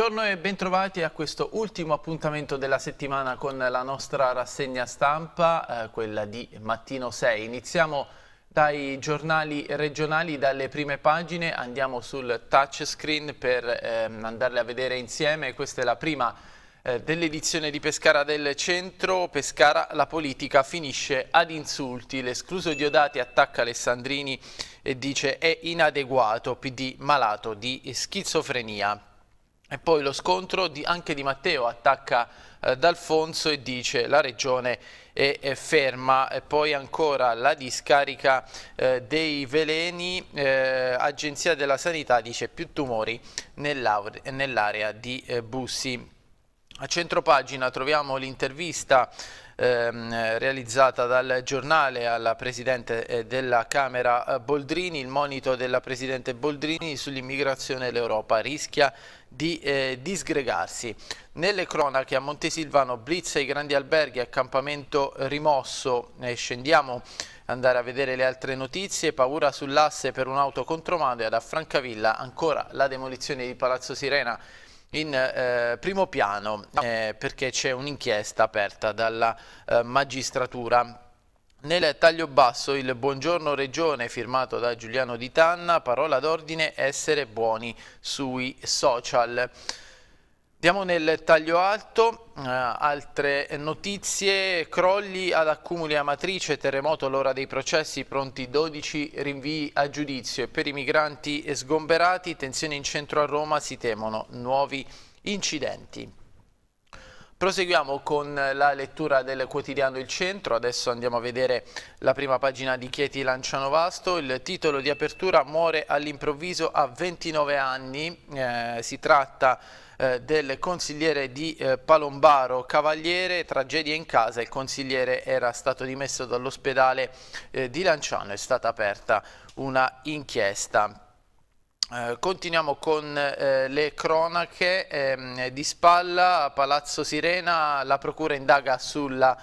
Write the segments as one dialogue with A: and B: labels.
A: Buongiorno e bentrovati a questo ultimo appuntamento della settimana con la nostra rassegna stampa, eh, quella di Mattino 6. Iniziamo dai giornali regionali, dalle prime pagine, andiamo sul touchscreen per ehm, andarle a vedere insieme. Questa è la prima eh, dell'edizione di Pescara del Centro. Pescara, la politica finisce ad insulti. L'escluso Diodati attacca Alessandrini e dice è inadeguato, PD malato di schizofrenia. E poi lo scontro di, anche di Matteo attacca eh, D'Alfonso e dice la regione è, è, ferma. E poi ancora la discarica eh, dei veleni, eh, Agenzia della Sanità dice più tumori nell'area nell di eh, Bussi. A centropagina troviamo l'intervista ehm, realizzata dal giornale alla Presidente eh, della Camera eh, Boldrini, il monito della Presidente Boldrini sull'immigrazione e l'Europa rischia di eh, disgregarsi. Nelle cronache a Montesilvano, blitz ai grandi alberghi, accampamento rimosso, eh, scendiamo andare a vedere le altre notizie, paura sull'asse per un'auto contromano e ad Francavilla ancora la demolizione di Palazzo Sirena in eh, primo piano eh, perché c'è un'inchiesta aperta dalla eh, magistratura. Nel taglio basso il buongiorno regione firmato da Giuliano Di Tanna, parola d'ordine essere buoni sui social. Andiamo nel taglio alto uh, altre notizie, crolli ad accumuli a matrice, terremoto all'ora dei processi, pronti 12 rinvii a giudizio e per i migranti sgomberati, tensioni in centro a Roma, si temono nuovi incidenti. Proseguiamo con la lettura del quotidiano Il Centro, adesso andiamo a vedere la prima pagina di Chieti Lanciano Vasto, il titolo di apertura muore all'improvviso a 29 anni, eh, si tratta di eh, del consigliere di eh, Palombaro Cavaliere, tragedia in casa, il consigliere era stato dimesso dall'ospedale eh, di Lanciano, è stata aperta una inchiesta. Eh, continuiamo con eh, le cronache ehm, di spalla, Palazzo Sirena, la procura indaga sulla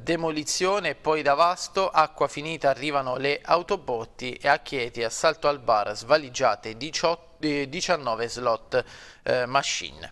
A: demolizione, poi da Vasto, acqua finita, arrivano le autobotti e a Chieti, assalto al bar, svaligiate 18 19 slot eh, machine.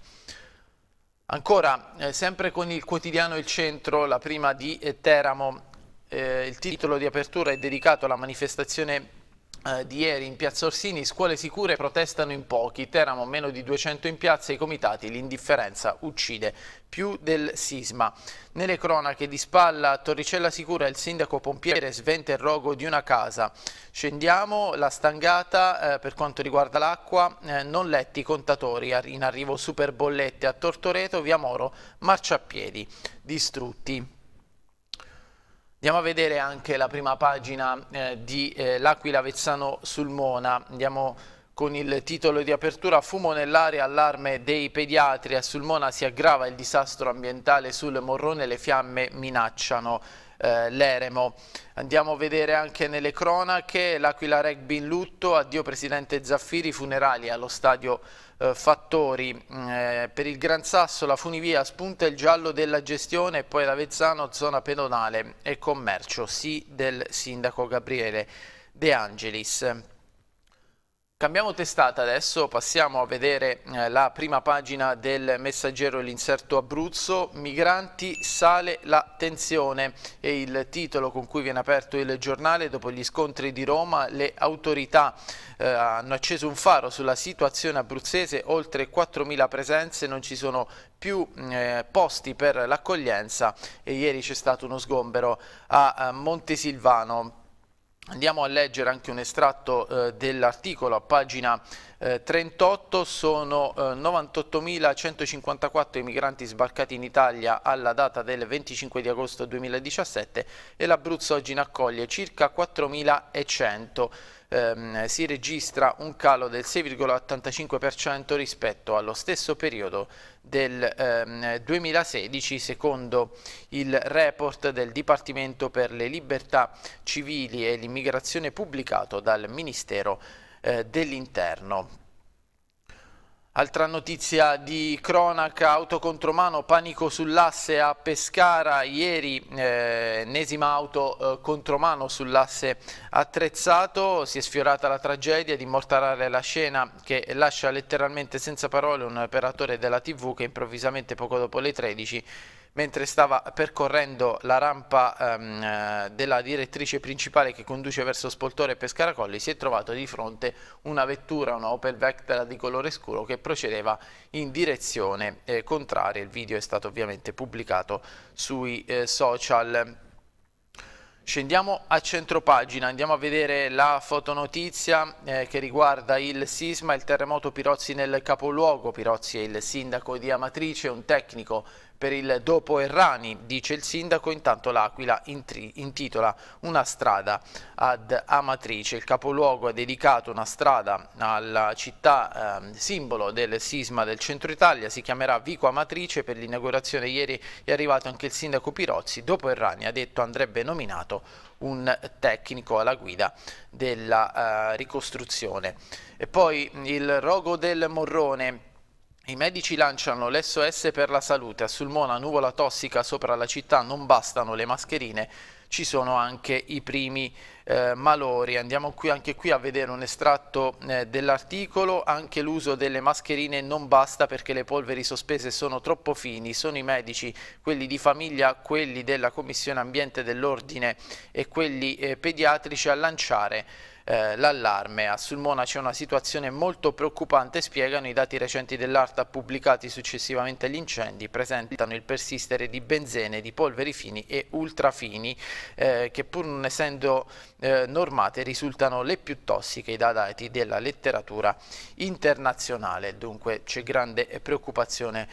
A: Ancora, eh, sempre con il quotidiano Il Centro, la prima di Teramo, eh, il titolo di apertura è dedicato alla manifestazione eh, di ieri in Piazza Orsini, scuole sicure protestano in pochi, Teramo meno di 200 in piazza, i comitati, l'indifferenza uccide più del sisma. Nelle cronache di spalla a Torricella Sicura il sindaco Pompiere sventa il rogo di una casa. Scendiamo, la stangata eh, per quanto riguarda l'acqua, eh, non letti contatori, in arrivo superbollette a Tortoreto, via Moro, marciapiedi distrutti. Andiamo a vedere anche la prima pagina eh, di eh, L'Aquila Vezzano Sulmona. Andiamo con il titolo di apertura Fumo nell'aria, allarme dei pediatri. A Sulmona si aggrava il disastro ambientale sul Morrone, le fiamme minacciano eh, l'Eremo. Andiamo a vedere anche nelle cronache l'Aquila Rugby in lutto, addio Presidente Zaffiri, funerali allo stadio eh, Fattori. Mm, eh, per il Gran Sasso la funivia spunta il giallo della gestione e poi l'Avezzano zona pedonale e commercio, sì del sindaco Gabriele De Angelis. Cambiamo testata adesso, passiamo a vedere eh, la prima pagina del messaggero l'inserto Abruzzo, migranti sale la tensione e il titolo con cui viene aperto il giornale dopo gli scontri di Roma, le autorità eh, hanno acceso un faro sulla situazione abruzzese, oltre 4.000 presenze, non ci sono più eh, posti per l'accoglienza e ieri c'è stato uno sgombero a, a Montesilvano Andiamo a leggere anche un estratto eh, dell'articolo a pagina eh, 38, sono eh, 98.154 i migranti sbarcati in Italia alla data del 25 di agosto 2017 e l'Abruzzo oggi ne accoglie circa 4.100 ehm, si registra un calo del 6,85% rispetto allo stesso periodo del ehm, 2016 secondo il report del Dipartimento per le libertà civili e l'immigrazione pubblicato dal Ministero eh, dell'Interno. Altra notizia di cronaca, auto contromano, panico sull'asse a Pescara, ieri eh, ennesima auto eh, contromano sull'asse attrezzato, si è sfiorata la tragedia di mortarare la scena che lascia letteralmente senza parole un operatore della TV che improvvisamente poco dopo le 13 mentre stava percorrendo la rampa ehm, eh, della direttrice principale che conduce verso Spoltore e Pescaracolli si è trovato di fronte una vettura, una Opel Vectra di colore scuro che procedeva in direzione eh, contraria. Il video è stato ovviamente pubblicato sui eh, social. Scendiamo a centropagina, andiamo a vedere la fotonotizia eh, che riguarda il sisma, il terremoto Pirozzi nel capoluogo. Pirozzi è il sindaco di Amatrice, un tecnico per il dopo Errani, dice il sindaco, intanto l'Aquila intitola una strada ad Amatrice, il capoluogo ha dedicato una strada alla città eh, simbolo del sisma del centro Italia, si chiamerà Vico Amatrice, per l'inaugurazione ieri è arrivato anche il sindaco Pirozzi, dopo Errani ha detto andrebbe nominato un tecnico alla guida della uh, ricostruzione. E poi il rogo del Morrone i medici lanciano l'SOS per la salute, a Sulmona nuvola tossica sopra la città, non bastano le mascherine, ci sono anche i primi eh, malori. Andiamo qui, anche qui a vedere un estratto eh, dell'articolo, anche l'uso delle mascherine non basta perché le polveri sospese sono troppo fini, sono i medici, quelli di famiglia, quelli della Commissione Ambiente dell'Ordine e quelli eh, pediatrici a lanciare eh, l'allarme. A Sulmona c'è una situazione molto preoccupante, spiegano i dati recenti dell'ARTA pubblicati successivamente agli incendi, presentano il persistere di benzene, di polveri fini e ultrafini eh, che pur non essendo eh, normate risultano le più tossiche da dati della letteratura internazionale. Dunque c'è grande preoccupazione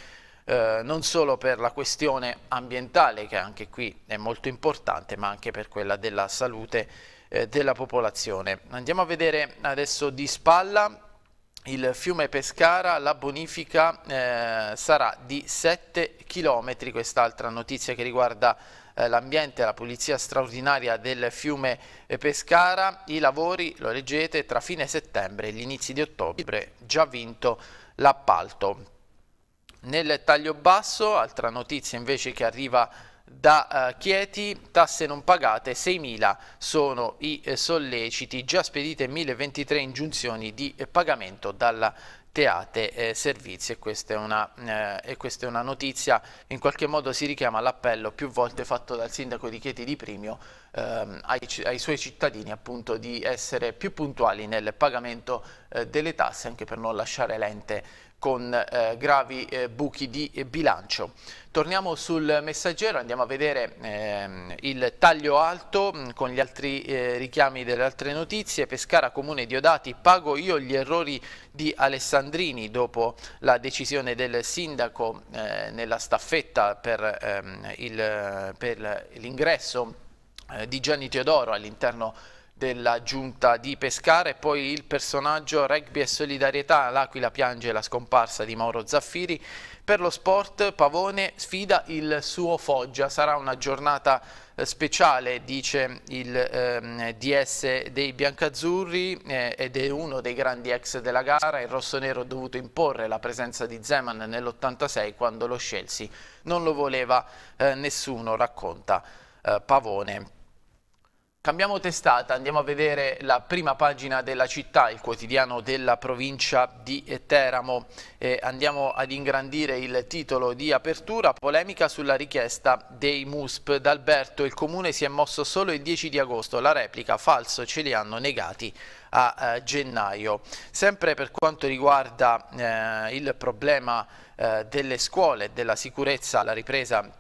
A: eh, non solo per la questione ambientale che anche qui è molto importante ma anche per quella della salute eh, della popolazione. Andiamo a vedere adesso di spalla il fiume Pescara, la bonifica eh, sarà di 7 km, quest'altra notizia che riguarda eh, l'ambiente, la pulizia straordinaria del fiume eh, Pescara, i lavori, lo leggete, tra fine settembre e gli inizi di ottobre, già vinto l'appalto. Nel taglio basso, altra notizia invece che arriva da eh, Chieti, tasse non pagate 6.000 sono i eh, solleciti, già spedite 1.023 ingiunzioni di eh, pagamento dalla Teate eh, Servizi e questa, è una, eh, questa è una notizia, in qualche modo si richiama l'appello più volte fatto dal sindaco di Chieti di Primio ehm, ai, ai, suoi cittadini appunto di essere più puntuali nel pagamento eh, delle tasse anche per non lasciare l'ente con eh, gravi eh, buchi di eh, bilancio. Torniamo sul messaggero, andiamo a vedere ehm, il taglio alto mm, con gli altri eh, richiami delle altre notizie. Pescara Comune Diodati, pago io gli errori di Alessandrini dopo la decisione del sindaco eh, nella staffetta per ehm, l'ingresso eh, di Gianni Teodoro all'interno della giunta di Pescara e poi il personaggio Rugby e Solidarietà, l'Aquila piange la scomparsa di Mauro Zaffiri. Per lo sport Pavone sfida il suo Foggia, sarà una giornata eh, speciale, dice il ehm, DS dei biancazzurri eh, ed è uno dei grandi ex della gara. Il rossonero ha dovuto imporre la presenza di Zeman nell'86 quando lo scelsi. Non lo voleva eh, nessuno, racconta eh, Pavone. Cambiamo testata, andiamo a vedere la prima pagina della città, il quotidiano della provincia di Teramo. Eh, andiamo ad ingrandire il titolo di apertura, polemica sulla richiesta dei MUSP d'Alberto. Il comune si è mosso solo il 10 di agosto, la replica falso ce li hanno negati a eh, gennaio. Sempre per quanto riguarda eh, il problema eh, delle scuole e della sicurezza, la ripresa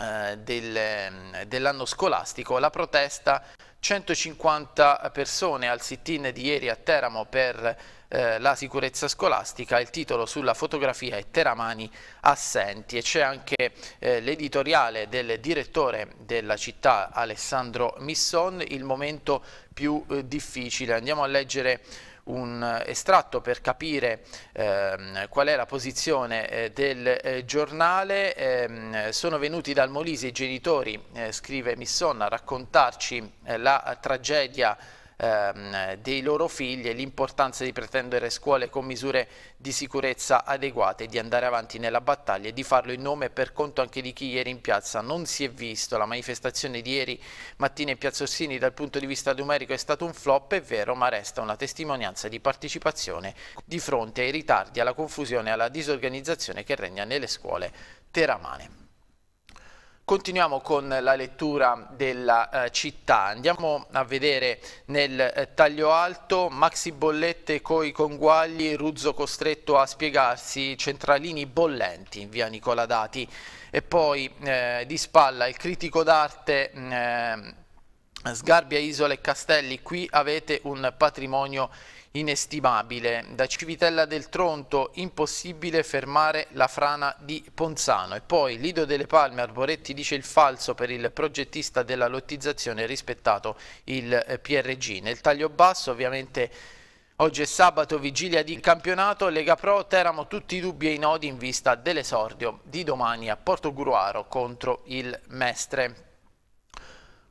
A: eh, del, ehm, dell'anno scolastico, la protesta 150 persone al sit-in di ieri a Teramo per eh, la sicurezza scolastica, il titolo sulla fotografia è Teramani assenti e c'è anche eh, l'editoriale del direttore della città Alessandro Misson, il momento più eh, difficile. Andiamo a leggere un eh, estratto per capire ehm, qual è la posizione eh, del eh, giornale. Eh, sono venuti dal Molise i genitori, eh, scrive Misson, a raccontarci eh, la tragedia ehm, dei loro figli e l'importanza di pretendere scuole con misure di sicurezza adeguate di andare avanti nella battaglia e di farlo in nome e per conto anche di chi ieri in piazza non si è visto. La manifestazione di ieri mattina in Piazza Orsini dal punto di vista numerico è stato un flop, è vero, ma resta una testimonianza di partecipazione di fronte ai ritardi, alla confusione e alla disorganizzazione che regna nelle scuole teramane. Continuiamo con la lettura della eh, città, andiamo a vedere nel eh, taglio alto maxi bollette coi conguagli, Ruzzo costretto a spiegarsi, centralini bollenti in via Nicola Dati e poi eh, di spalla il critico d'arte mm, eh, Sgarbia, Isola e Castelli, qui avete un patrimonio importante inestimabile. Da Civitella del Tronto impossibile fermare la frana di Ponzano. E poi Lido delle Palme, Arboretti dice il falso per il progettista della lottizzazione rispettato il eh, PRG. Nel taglio basso ovviamente oggi è sabato, vigilia di campionato, Lega Pro, Teramo tutti i dubbi e i nodi in vista dell'esordio di domani a Porto Guruaro contro il Mestre.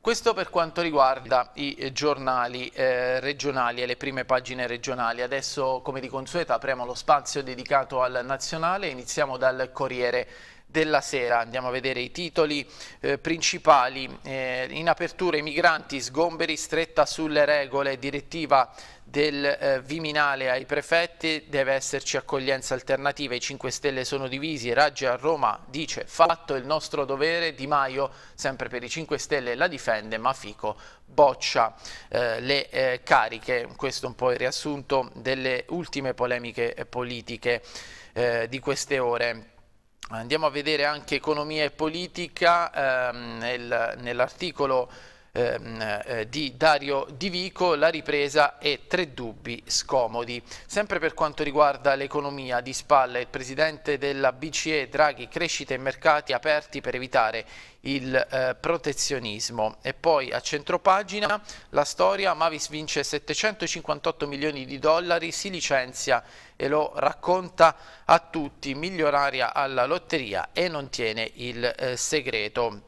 A: Questo per quanto riguarda i eh, giornali eh, regionali e le prime pagine regionali. Adesso, come di consueto, apriamo lo spazio dedicato al nazionale. Iniziamo dal Corriere della sera. Andiamo a vedere i titoli eh, principali. Eh, in apertura i migranti, sgomberi, stretta sulle regole, direttiva del eh, Viminale ai prefetti, deve esserci accoglienza alternativa, i 5 Stelle sono divisi, Raggi a Roma dice fatto il nostro dovere, Di Maio sempre per i 5 Stelle la difende, ma Fico boccia eh, le eh, cariche, questo è un po' il riassunto delle ultime polemiche eh, politiche eh, di queste ore. Andiamo a vedere anche economia e politica ehm, nel, nell'articolo Ehm, eh, di Dario Di Vico, la ripresa e tre dubbi scomodi. Sempre per quanto riguarda l'economia di spalle, il presidente della BCE Draghi, crescita e mercati aperti per evitare il eh, protezionismo. E poi a centropagina la storia, Mavis vince 758 milioni di dollari, si licenzia e lo racconta a tutti, miglioraria alla lotteria e non tiene il eh, segreto.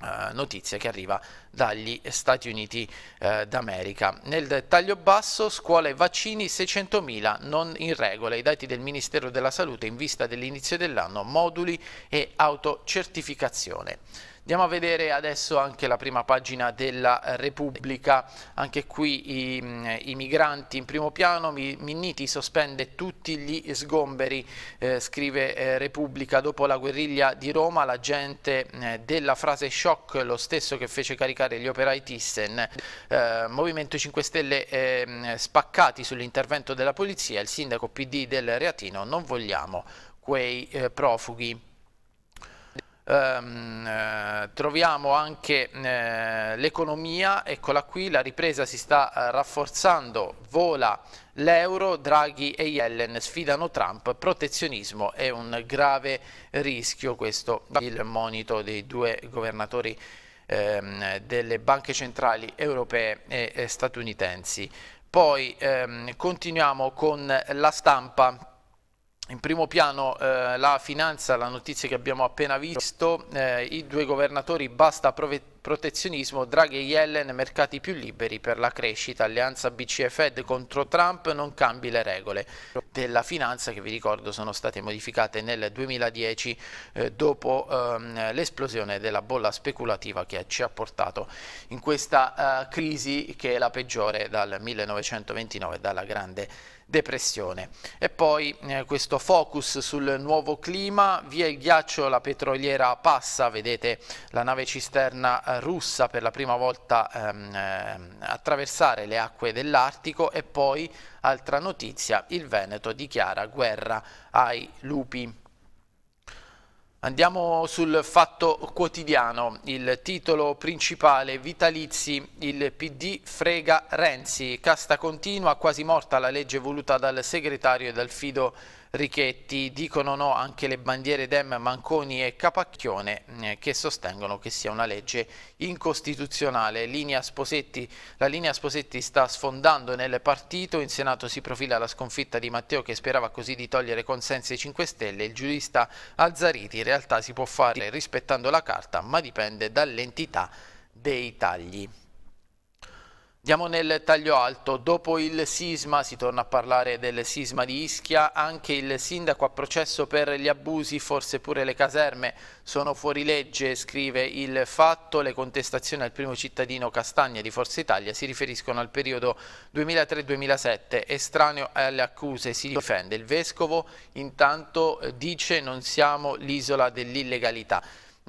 A: Eh, notizia che arriva dagli Stati Uniti uh, d'America. Nel taglio basso, scuole e vaccini 600.000 non in regola, i dati del Ministero della Salute in vista dell'inizio dell'anno, moduli e autocertificazione. Andiamo a vedere adesso anche la prima pagina della Repubblica, anche qui i, mm, i migranti in primo piano, Minniti sospende tutti gli sgomberi, eh, scrive eh, Repubblica, dopo la guerriglia di Roma l'agente eh, della frase shock, lo stesso che fece caricare gli operai Thyssen, eh, Movimento 5 Stelle ehm, spaccati sull'intervento della polizia, il sindaco PD del Reatino, non vogliamo quei eh, profughi ehm, eh, troviamo anche eh, l'economia, eccola qui, la ripresa si sta eh, rafforzando, vola l'euro, Draghi e Yellen sfidano Trump, protezionismo è un grave rischio, questo è il monito dei due governatori ehm, delle banche centrali europee e, statunitensi. Poi ehm, continuiamo con la stampa in primo piano eh, la finanza, la notizia che abbiamo appena visto, eh, i due governatori basta protezionismo, Draghi e Yellen mercati più liberi per la crescita, alleanza BCE Fed contro Trump non cambi le regole della finanza che vi ricordo sono state modificate nel 2010 eh, dopo ehm, l'esplosione della bolla speculativa che ci ha portato in questa eh, crisi che è la peggiore dal 1929, dalla grande crisi depressione. E poi eh, questo focus sul nuovo clima, via il ghiaccio la petroliera passa, vedete la nave cisterna eh, russa per la prima volta ehm, eh, attraversare le acque dell'Artico e poi, altra notizia, il Veneto dichiara guerra ai lupi. Andiamo sul fatto quotidiano, il titolo principale Vitalizi, il PD frega Renzi, casta continua, quasi morta la legge voluta dal segretario e dal fido Richetti, dicono no anche le bandiere Dem, Manconi e Capacchione eh, che sostengono che sia una legge incostituzionale. Linea Sposetti, la linea Sposetti sta sfondando nel partito, in Senato si profila la sconfitta di Matteo che sperava così di togliere consensi ai 5 Stelle, il giurista Alzariti in realtà si può fare rispettando la carta ma dipende dall'entità dei tagli. Andiamo nel taglio alto, dopo il sisma, si torna a parlare del sisma di Ischia, anche il sindaco a processo per gli abusi, forse pure le caserme sono fuori legge, scrive il fatto, le contestazioni al primo cittadino Castagna di Forza Italia si riferiscono al periodo 2003-2007, estraneo alle accuse si difende, il vescovo intanto dice non siamo l'isola dell'illegalità.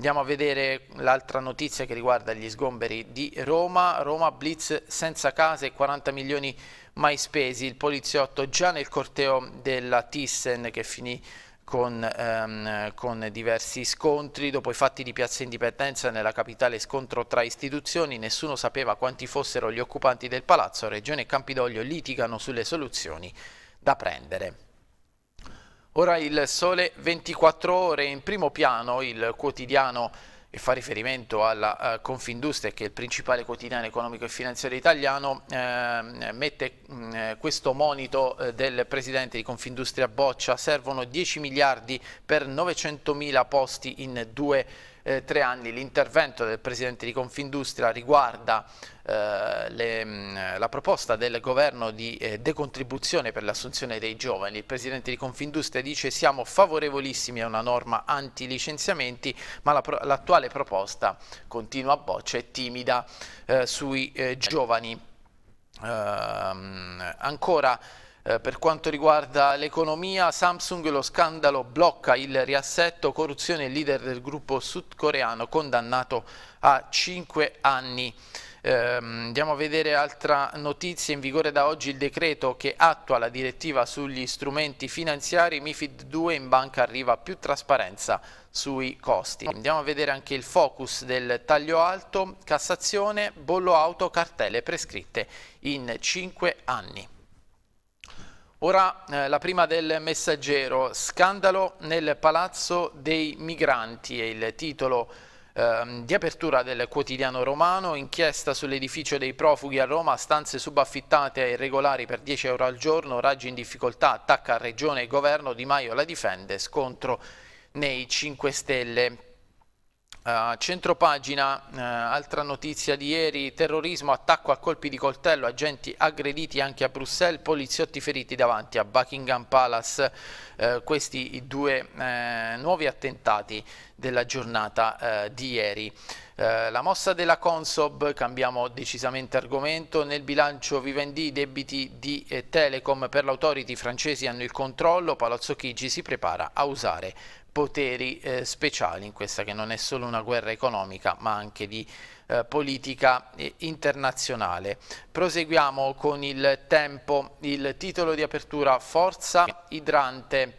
A: Andiamo a vedere l'altra notizia che riguarda gli sgomberi di Roma. Roma Blitz senza case 40 milioni mai spesi. Il poliziotto già nel corteo della Thyssen che finì con, ehm, con, diversi scontri. Dopo i fatti di Piazza Indipendenza nella capitale scontro tra istituzioni, nessuno sapeva quanti fossero gli occupanti del palazzo. Regione e Campidoglio litigano sulle soluzioni da prendere. Ora il sole 24 ore in primo piano, il quotidiano e fa riferimento alla uh, Confindustria che è il principale quotidiano economico e finanziario italiano, ehm, mm, eh, mette mh, questo monito eh, del presidente di Confindustria Boccia, servono 10 miliardi per 900 mila posti in due eh, tre anni. L'intervento del presidente di Confindustria riguarda eh, le, la proposta del governo di eh, decontribuzione per l'assunzione dei giovani. Il presidente di Confindustria dice siamo favorevolissimi a una norma anti-licenziamenti, ma l'attuale la, proposta continua a boccia e timida eh, sui giovani. Ehm, ancora per quanto riguarda l'economia, Samsung lo scandalo blocca il riassetto, corruzione il leader del gruppo sudcoreano condannato a 5 anni eh, andiamo a vedere altra notizia in vigore da oggi il decreto che attua la direttiva sugli strumenti finanziari MIFID 2 in banca arriva più trasparenza sui costi. Andiamo a vedere anche il focus del taglio alto, Cassazione, bollo auto, cartelle prescritte in 5 anni. Ora eh, la prima del messaggero, scandalo nel palazzo dei migranti è il titolo Ehm, di apertura del quotidiano romano, inchiesta sull'edificio dei profughi a Roma, stanze subaffittate ai regolari per 10 euro al giorno, Raggi in difficoltà, attacca a regione e governo, Di Maio la difende, scontro nei 5 Stelle. Uh, eh, centro pagina, uh, eh, altra notizia di ieri, terrorismo, attacco a colpi di coltello, agenti aggrediti anche a Bruxelles, poliziotti feriti davanti a Buckingham Palace, uh, questi i due nuovi attentati della giornata di ieri. la mossa della Consob, cambiamo decisamente argomento, nel bilancio Vivendi i debiti di Telecom per l'autority francesi hanno il controllo, Palazzo Chigi si prepara a usare poteri eh, speciali in questa che non è solo una guerra economica ma anche di eh, politica eh, internazionale. Proseguiamo con il tempo, il titolo di apertura Forza Idrante.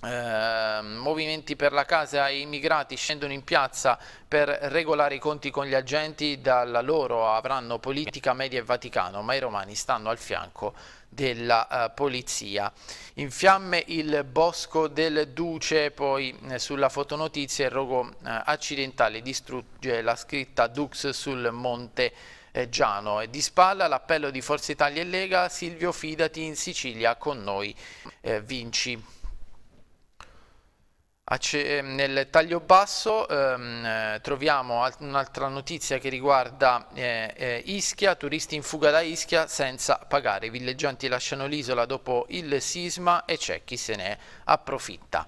A: Eh, movimenti per la casa e migrati scendono in piazza per regolare i conti con gli agenti, dalla loro avranno politica, media e Vaticano, ma i romani stanno al fianco della uh, polizia. In fiamme il bosco del Duce, poi eh, sulla fotonotizia il rogo eh, accidentale distrugge la scritta Dux sul monte eh, Giano e di spalla l'appello di Forza Italia e Lega Silvio fidati in Sicilia con noi eh, vinci. Ehm, nel taglio basso ehm, eh, troviamo un'altra notizia che riguarda eh, eh, Ischia, turisti in fuga da Ischia senza pagare, i villeggianti lasciano l'isola dopo il sisma e c'è chi se ne approfitta.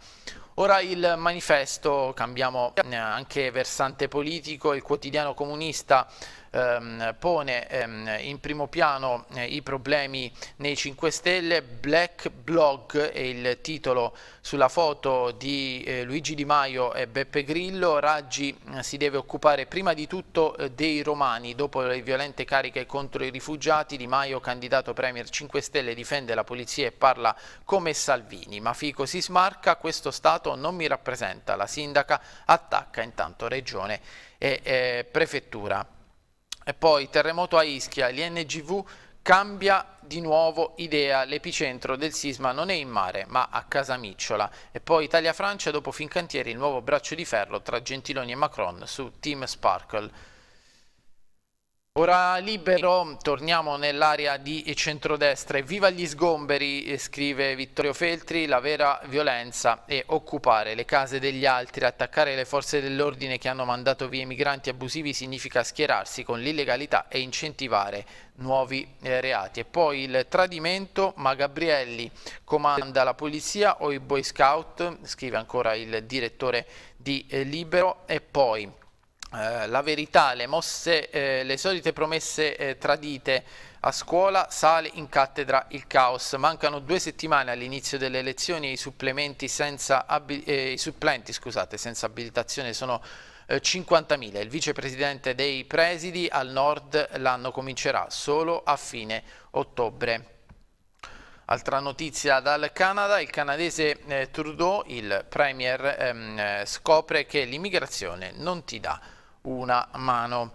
A: Ora il manifesto, cambiamo anche versante politico, il quotidiano comunista ehm, pone ehm, in primo piano eh, i problemi nei 5 Stelle, Black Blog è il titolo sulla foto di eh, Luigi Di Maio e Beppe Grillo, Raggi eh, si deve occupare prima di tutto dei romani, dopo le violente cariche contro i rifugiati, Di Maio candidato Premier 5 Stelle difende la polizia e parla come Salvini, ma Fico si smarca, questo Stato mandato non mi rappresenta. La sindaca attacca intanto regione e eh, prefettura. E poi terremoto a Ischia, l'INGV cambia di nuovo idea, l'epicentro del sisma non è in mare ma a casa Micciola. e poi Italia-Francia dopo Fincantieri il nuovo braccio di ferro tra Gentiloni e Macron su Team Sparkle. Ora libero, torniamo nell'area di centrodestra e viva gli sgomberi, eh, scrive Vittorio Feltri, la vera violenza è occupare le case degli altri, attaccare le forze dell'ordine che hanno mandato via i migranti abusivi significa schierarsi con l'illegalità e incentivare nuovi eh, reati. E poi il tradimento, ma Gabrielli comanda la polizia o i boy scout, scrive ancora il direttore di eh, Libero, e poi... Eh, la verità, le mosse, eh, le solite promesse eh, tradite. A scuola sale in cattedra il caos. Mancano due settimane all'inizio delle elezioni e i, supplementi senza eh, i supplenti scusate, senza abilitazione sono 50.000. Eh, il vicepresidente dei presidi al nord l'anno comincerà solo a fine ottobre. Altra notizia dal Canada, il canadese eh, Trudeau, il premier, ehm, scopre che l'immigrazione non ti dà una mano.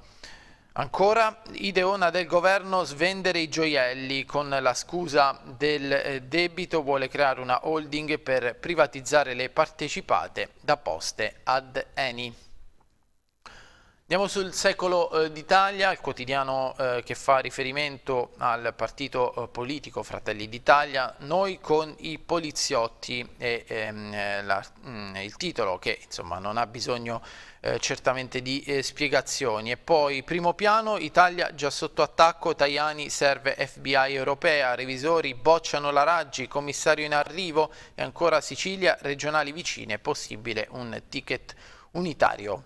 A: Ancora, ideona del governo svendere i gioielli con la scusa del eh, debito vuole creare una holding per privatizzare le partecipate da poste ad Eni. Andiamo sul secolo eh, d'Italia, il quotidiano eh, che fa riferimento al partito eh, politico Fratelli d'Italia, noi con i poliziotti e ehm, eh, la, mh, mm, il titolo che insomma non ha bisogno eh, certamente di eh, spiegazioni. E poi primo piano, Italia già sotto attacco, Tajani serve FBI europea, revisori bocciano la Raggi, commissario in arrivo e ancora Sicilia, regionali vicine, possibile un ticket unitario.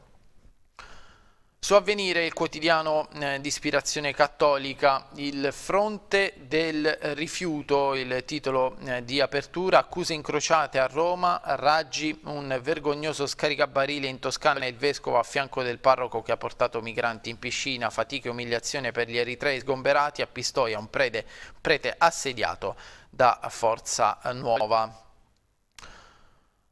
A: Su avvenire il quotidiano eh, di ispirazione cattolica, il fronte del rifiuto, il titolo eh, di apertura, accuse incrociate a Roma, raggi un vergognoso scaricabarile in Toscana il vescovo a fianco del parroco che ha portato migranti in piscina, fatiche e umiliazione per gli eritrei sgomberati, a Pistoia un prede, prete assediato da Forza Nuova.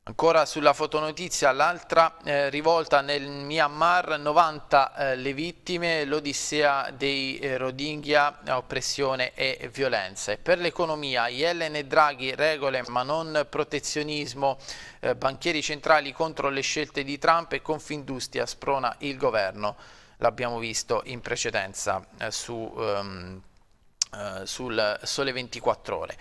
A: Ancora sulla fotonotizia, l'altra eh, rivolta nel Myanmar, 90 eh, le vittime, l'odissea dei eh, Rohingya, oppressione e violenze. Per l'economia, Yellen e Draghi, regole ma non protezionismo, eh, banchieri centrali contro le scelte di Trump e Confindustria sprona il governo. L'abbiamo visto in precedenza eh, su, ehm, eh, sul Sole 24 Ore.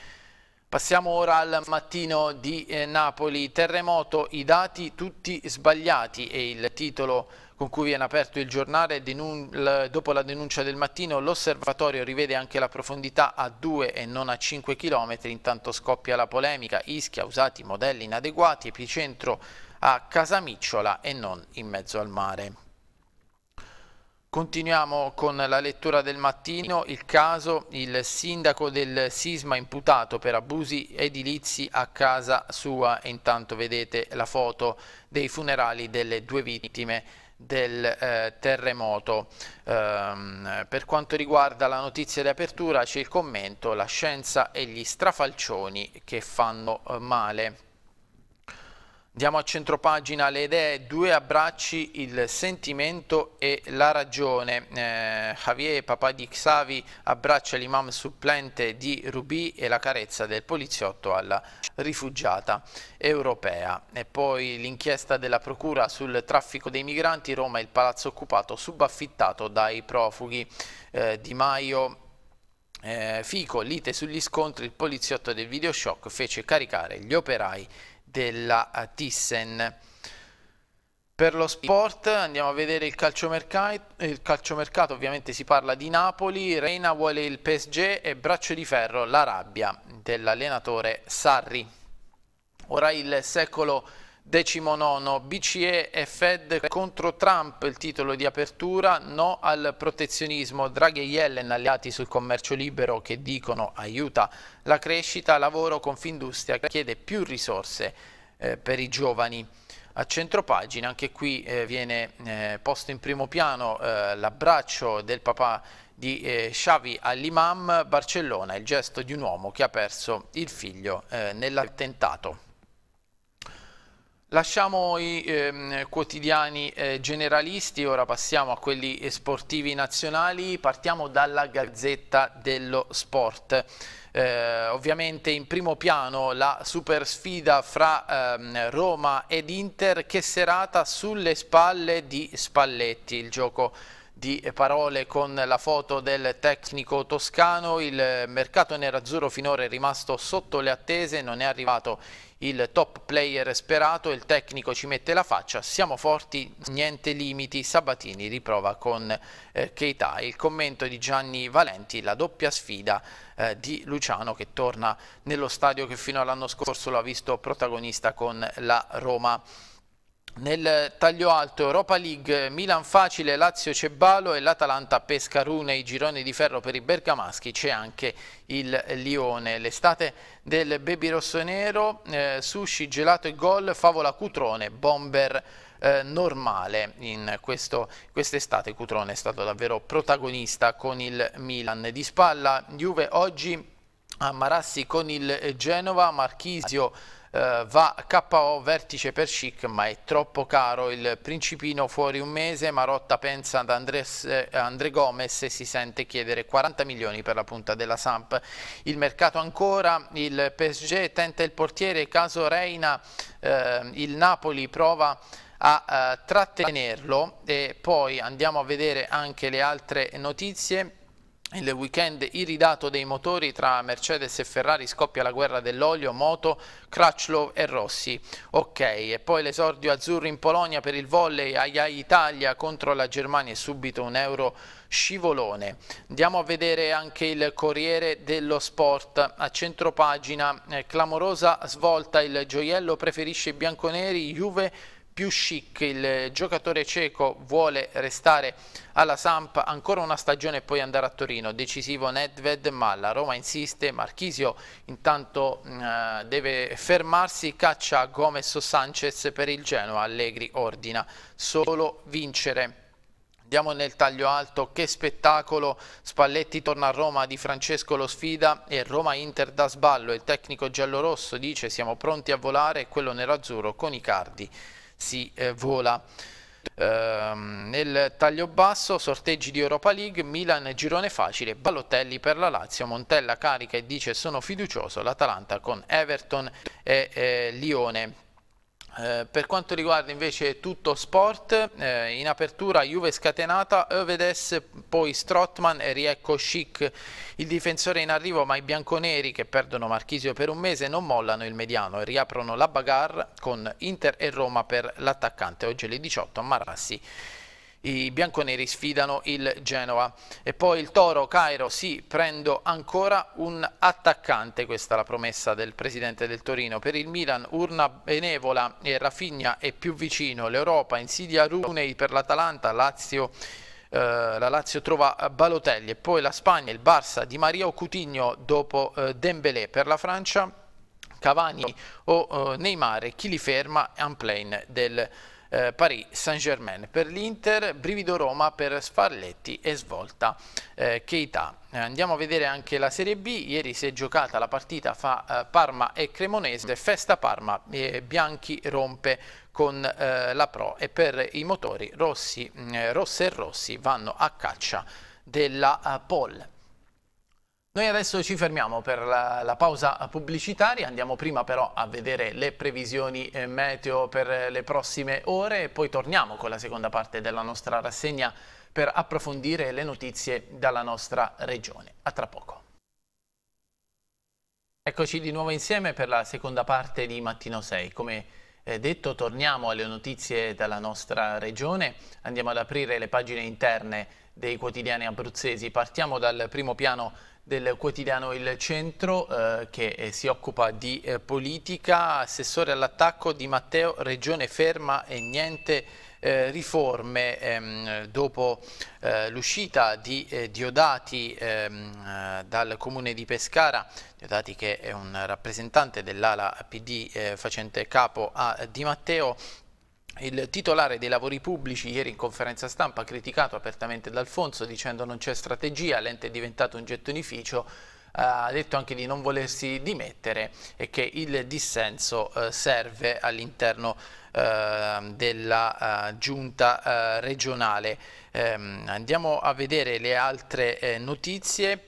A: Passiamo ora al mattino di eh, Napoli. Terremoto, i dati tutti sbagliati e il titolo con cui viene aperto il giornale dopo la denuncia del mattino l'osservatorio rivede anche la profondità a 2 e non a 5 km intanto scoppia la polemica Ischia usati modelli inadeguati epicentro a Casamicciola e non in mezzo al mare Continuiamo con la lettura del mattino, il caso, il sindaco del Sisma imputato per abusi edilizi a casa sua, intanto vedete la foto dei funerali delle due vittime del eh, terremoto. Ehm, per quanto riguarda la notizia di apertura c'è il commento La scienza e gli strafalcioni che fanno eh, male. Andiamo a centropagina le idee, due abbracci, il sentimento e la ragione. Eh, Javier papà di Xavi abbraccia l'imam supplente di Rubì e la carezza del poliziotto alla rifugiata europea. E poi l'inchiesta della procura sul traffico dei migranti, Roma il palazzo occupato subaffittato dai profughi. Eh, di Maio eh, Fico, lite sugli scontri, il poliziotto del videoshock fece caricare gli operai della eh, Thyssen. Per lo sport andiamo a vedere il calciomercato, il calciomercato, ovviamente si parla di Napoli, Reina vuole il PSG e Braccio di Ferro la rabbia dell'allenatore Sarri. Ora il secolo Decimonono, BCE e Fed contro Trump, il titolo di apertura, no al protezionismo, Draghi e Yellen alleati sul commercio libero che dicono aiuta la crescita, lavoro Confindustria chiede più risorse eh, per i giovani. A centropagina, anche qui eh, viene eh, posto in primo piano eh, l'abbraccio del papà di eh, Xavi all'imam Barcellona, il gesto di un uomo che ha perso il figlio eh, nell'attentato. Lasciamo i eh, quotidiani eh, generalisti, ora passiamo a quelli sportivi nazionali, partiamo dalla Gazzetta dello Sport. Eh, ovviamente in primo piano la super sfida fra ehm, Roma ed Inter che serata sulle spalle di Spalletti, il gioco di parole con la foto del tecnico toscano, il mercato nerazzurro finora è rimasto sotto le attese, non è arrivato il top player sperato, il tecnico ci mette la faccia, siamo forti, niente limiti, Sabatini riprova con eh, Keita. Il commento di Gianni Valenti, la doppia sfida eh, di Luciano che torna nello stadio che fino all'anno scorso lo ha visto protagonista con la Roma. Nel taglio alto Europa League, Milan facile, Lazio Cebbalo e l'Atalanta Pescarune, i gironi di ferro per i bergamaschi, c'è anche il Lione. L'estate del baby rossonero, eh, sushi, gelato e gol, favola Cutrone, bomber eh, normale in quest'estate. Quest Cutrone è stato davvero protagonista con il Milan. Di spalla Juve oggi a Marassi con il Genova, Marchisio eh, va KO vertice per Chic ma è troppo caro il principino fuori un mese Marotta pensa ad Andres, eh, Andre Gomez e si sente chiedere 40 milioni per la punta della Samp il mercato ancora il PSG tenta il portiere caso Reina eh, il Napoli prova a eh, trattenerlo e poi andiamo a vedere anche le altre notizie il weekend iridato dei motori tra Mercedes e Ferrari scoppia la guerra dell'olio, moto, Crutchlow e Rossi. Ok, e poi l'esordio azzurro in Polonia per il volley, Aia Italia contro la Germania e subito un euro scivolone. Andiamo a vedere anche il Corriere dello Sport a centropagina, eh, clamorosa svolta, il gioiello preferisce i bianconeri, Juve più chic, il giocatore cieco vuole restare alla Samp ancora una stagione e poi andare a Torino, decisivo Nedved ma la Roma insiste, Marchisio intanto mm, eh, deve fermarsi, caccia Gomez o Sanchez per il Genoa, Allegri ordina solo vincere. Andiamo nel taglio alto, che spettacolo, Spalletti torna a Roma, Di Francesco lo sfida e Roma-Inter da sballo, il tecnico giallorosso dice siamo pronti a volare e quello nerazzurro con i cardi si eh, vola. Ehm, nel taglio basso sorteggi di Europa League, Milan girone facile, Balotelli per la Lazio, Montella carica e dice sono fiducioso, l'Atalanta con Everton e eh, Lione. Eh, per quanto riguarda invece tutto sport, eh, in apertura Juve scatenata, Övedes, poi Strottman e riecco Schick, il difensore in arrivo ma i bianconeri che perdono Marchisio per un mese non mollano il mediano e riaprono la bagarre con Inter e Roma per l'attaccante, oggi alle 18 a Marassi i bianconeri sfidano il Genoa. E poi il Toro, Cairo, sì, prendo ancora un attaccante, questa è la promessa del presidente del Torino. Per il Milan, Urna benevola e Rafinha è più vicino, l'Europa, insidia Runei per l'Atalanta, Lazio eh, la Lazio trova Balotelli e poi la Spagna, il Barça di Maria o Coutinho dopo eh, Dembélé per la Francia, Cavani o eh, Neymar, chi li ferma? Amplain del eh, Paris Saint-Germain per l'Inter, brivido Roma per Sfarletti e svolta eh, Keita. Eh, andiamo a vedere anche la Serie B, ieri si è giocata la partita fra eh, Parma e Cremonese, festa Parma, eh, Bianchi rompe con la Pro e per i motori Rossi, mm, Rosse e Rossi vanno a caccia della uh, pole. Noi adesso ci fermiamo per la, la, pausa pubblicitaria, andiamo prima però a vedere le previsioni eh, meteo per eh, le prossime ore e poi torniamo con la seconda parte della nostra rassegna per approfondire le notizie dalla nostra regione. A tra poco. Eccoci di nuovo insieme per la seconda parte di Mattino 6. Come eh, detto torniamo alle notizie dalla nostra regione, andiamo ad aprire le pagine interne dei quotidiani abruzzesi. Partiamo dal primo piano del quotidiano Il Centro eh, che eh, si occupa di eh, politica, assessore all'attacco di Matteo, regione ferma e niente eh, riforme ehm, dopo eh, l'uscita di Diodati ehm, dal comune di Pescara, Diodati che è un rappresentante dell'ala PD facente capo a Di Matteo il titolare dei lavori pubblici ieri in conferenza stampa ha criticato apertamente D'Alfonso dicendo non c'è strategia, l'ente è diventato un gettonificio, eh, ha detto anche di non volersi dimettere e che il dissenso eh, serve all'interno ehm, della eh, giunta regionale. Ehm, andiamo a vedere le altre notizie,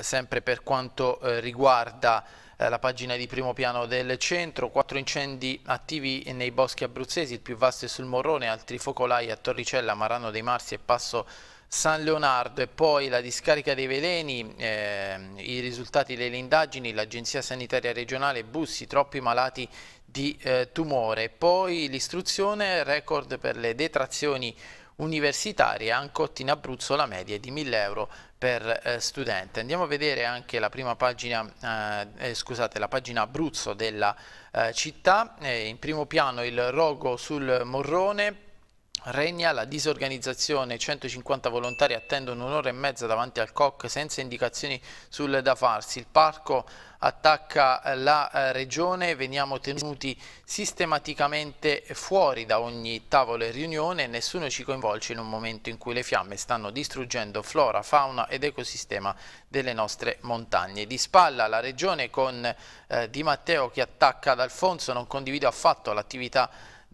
A: sempre per quanto riguarda eh, la pagina di primo piano del centro, quattro incendi attivi nei boschi abruzzesi, il più vasto è sul Morrone, altri focolai a Torricella, Marano dei Marsi e Passo San Leonardo e poi la discarica dei veleni, eh, i risultati delle indagini, l'Agenzia Sanitaria Regionale, Bussi, troppi malati di eh, tumore, poi l'istruzione, record per le detrazioni universitaria, Ancotti in Abruzzo la media è di 1000 euro per eh, studente. Andiamo a vedere anche la prima pagina, eh, eh scusate, la pagina Abruzzo della eh, città, eh, in primo piano il rogo sul morrone, Regna la disorganizzazione, 150 volontari attendono un'ora e mezza davanti al COC senza indicazioni sul da farsi. Il parco attacca eh, la eh, regione, veniamo tenuti sistematicamente fuori da ogni tavolo e riunione, nessuno ci coinvolge in un momento in cui le fiamme stanno distruggendo flora, fauna ed ecosistema delle nostre montagne. Di spalla la regione con eh, Di Matteo che attacca ad Alfonso, non condivide affatto l'attività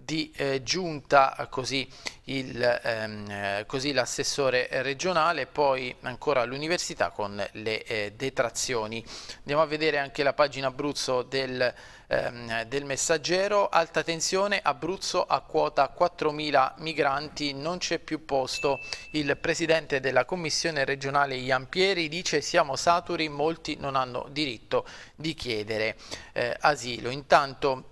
A: di eh, giunta, così, ehm, eh, l'assessore ehm, regionale, poi ancora l'università con le eh, detrazioni. Andiamo a vedere anche la pagina Abruzzo del, ehm, del messaggero, alta tensione, Abruzzo a quota 4.000 migranti, non c'è più posto. Il presidente della commissione regionale Iampieri dice siamo saturi, molti non hanno diritto di chiedere eh, asilo. Intanto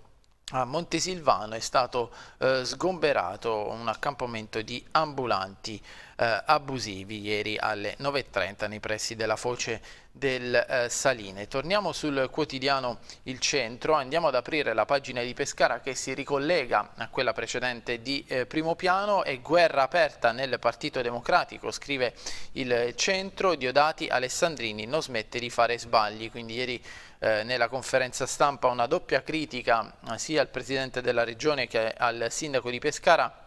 A: a Montesilvano è stato eh, sgomberato un accampamento di ambulanti eh, abusivi ieri alle 9.30 nei pressi della foce del eh, Saline. Torniamo sul quotidiano Il Centro, andiamo ad aprire la pagina di Pescara che si ricollega a quella precedente di eh, primo piano e guerra aperta nel Partito Democratico, scrive il Centro, Diodati Alessandrini non smette di fare sbagli, quindi ieri eh, nella conferenza stampa una doppia critica eh, sia al Presidente della Regione che al Sindaco di Pescara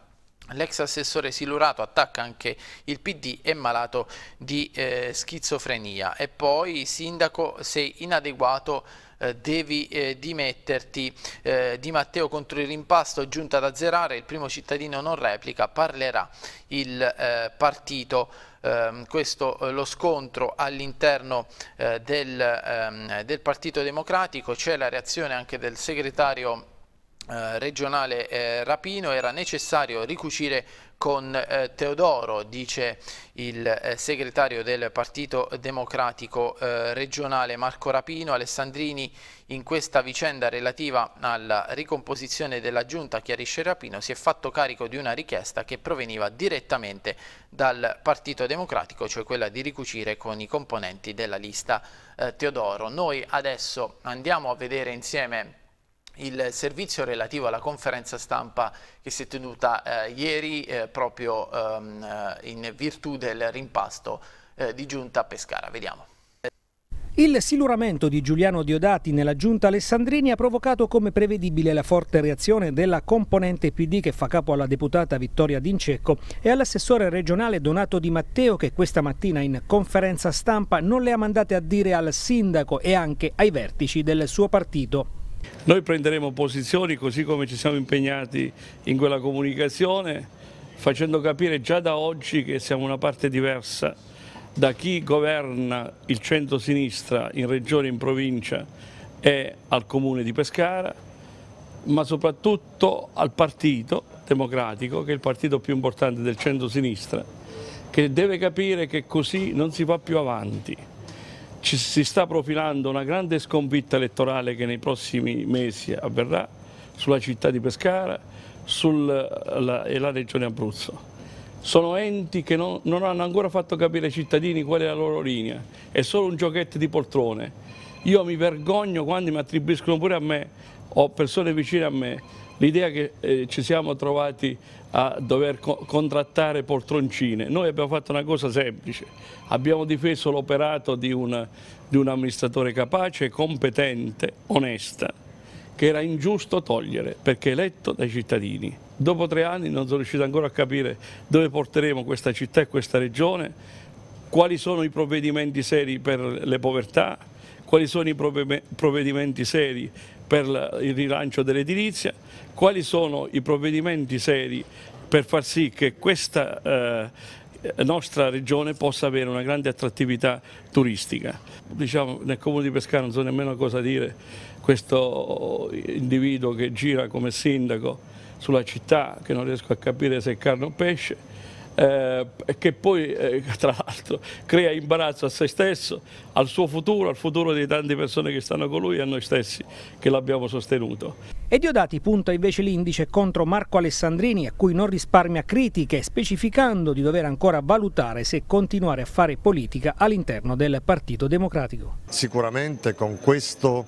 A: L'ex assessore Silurato attacca anche il PD, è malato di eh, schizofrenia e poi sindaco sei inadeguato eh, devi eh, dimetterti eh, Di Matteo contro il rimpasto giunta ad azzerare il primo cittadino non replica parlerà il eh, partito ehm, questo eh, lo scontro all'interno del, ehm, del Partito Democratico c'è la reazione anche del segretario eh, regionale eh, Rapino era necessario ricucire con eh, Teodoro, dice il eh, segretario del Partito Democratico eh, regionale Marco Rapino. Alessandrini in questa vicenda relativa alla ricomposizione della giunta, chiarisce Rapino, si è fatto carico di una richiesta che proveniva direttamente dal Partito Democratico, cioè quella di ricucire con i componenti della lista Teodoro. Noi adesso andiamo a vedere insieme il servizio relativo alla conferenza stampa che si è tenuta eh, ieri eh, proprio ehm, eh, in virtù del rimpasto eh, di giunta a Pescara. Vediamo.
B: Il siluramento di Giuliano Diodati nella giunta Alessandrini ha provocato come prevedibile la forte reazione della componente PD che fa capo alla deputata Vittoria D'Incecco e all'assessore regionale Donato Di Matteo che questa mattina in conferenza stampa non le ha mandate a dire al sindaco e anche ai vertici del suo partito. Noi prenderemo posizioni così come ci siamo impegnati in quella comunicazione, facendo capire già da oggi che siamo una parte diversa da chi governa il centro-sinistra in regione, in provincia e al comune di Pescara, ma soprattutto al partito democratico, che è il partito più importante del centro-sinistra, che deve capire che così non si va più avanti ci si sta profilando una grande sconfitta elettorale che nei prossimi mesi avverrà sulla città di Pescara sul, la, e la regione Abruzzo. Sono enti che non, non hanno ancora fatto capire ai cittadini qual è la loro linea, è solo un giochetto di poltrone. Io mi vergogno quando mi attribuiscono pure a me o persone vicine a me l'idea che eh, ci siamo trovati a dover co contrattare poltroncine, noi abbiamo fatto una cosa semplice, abbiamo difeso l'operato di, di un amministratore capace, competente, onesta, che era ingiusto togliere perché eletto dai cittadini. Dopo tre anni non sono riuscito ancora a capire dove porteremo questa città e questa regione, quali sono i provvedimenti seri per le povertà, quali sono i provvedimenti seri per il rilancio dell'edilizia, quali sono i provvedimenti seri per far sì che questa eh, nostra regione possa avere una grande attrattività turistica. Diciamo, nel comune di Pescara non so nemmeno cosa dire, questo individuo che gira come sindaco sulla città, che non riesco a capire se è carne o pesce, eh, che poi eh, tra l'altro crea imbarazzo a se stesso, al suo futuro, al futuro di tante persone che stanno con lui e a noi stessi che l'abbiamo sostenuto. E Diodati punta invece l'indice contro Marco Alessandrini a cui non risparmia critiche specificando di dover ancora valutare se continuare a fare politica all'interno del Partito Democratico.
C: Sicuramente con questo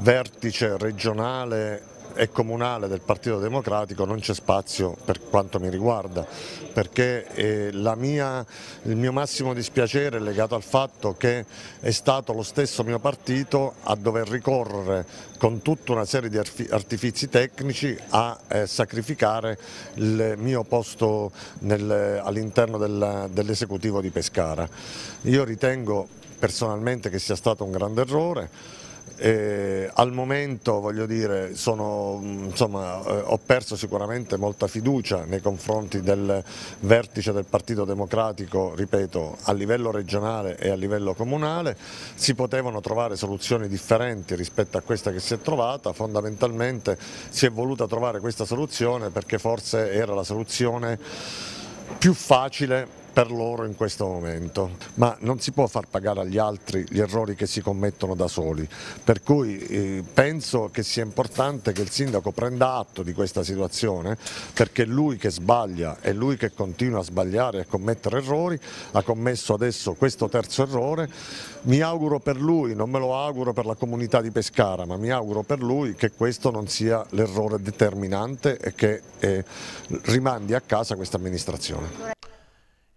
C: vertice regionale e comunale del Partito Democratico non c'è spazio per quanto mi riguarda perché eh, mia, il mio massimo dispiacere è legato al fatto che è stato lo stesso mio partito a dover ricorrere con tutta una serie di artifici tecnici a eh, sacrificare il mio posto all'interno dell'esecutivo dell di Pescara. Io ritengo personalmente che sia stato un grande errore e al momento voglio dire, sono, mm, insomma, eh, ho perso sicuramente molta fiducia nei confronti del vertice del Partito Democratico, ripeto, a livello regionale e a livello comunale, si potevano trovare soluzioni differenti rispetto a questa che si è trovata, fondamentalmente si è voluta trovare questa soluzione perché forse era la soluzione più facile per loro in questo momento, ma non si può far pagare agli altri gli errori che si commettono da soli, per cui eh, penso che sia importante che il sindaco prenda atto di questa situazione perché lui che sbaglia e lui che continua a sbagliare e a commettere errori ha commesso adesso questo terzo errore, mi auguro per lui, non me lo auguro per la comunità di Pescara, ma mi auguro per lui che questo non sia l'errore determinante e che eh, rimandi a casa questa amministrazione.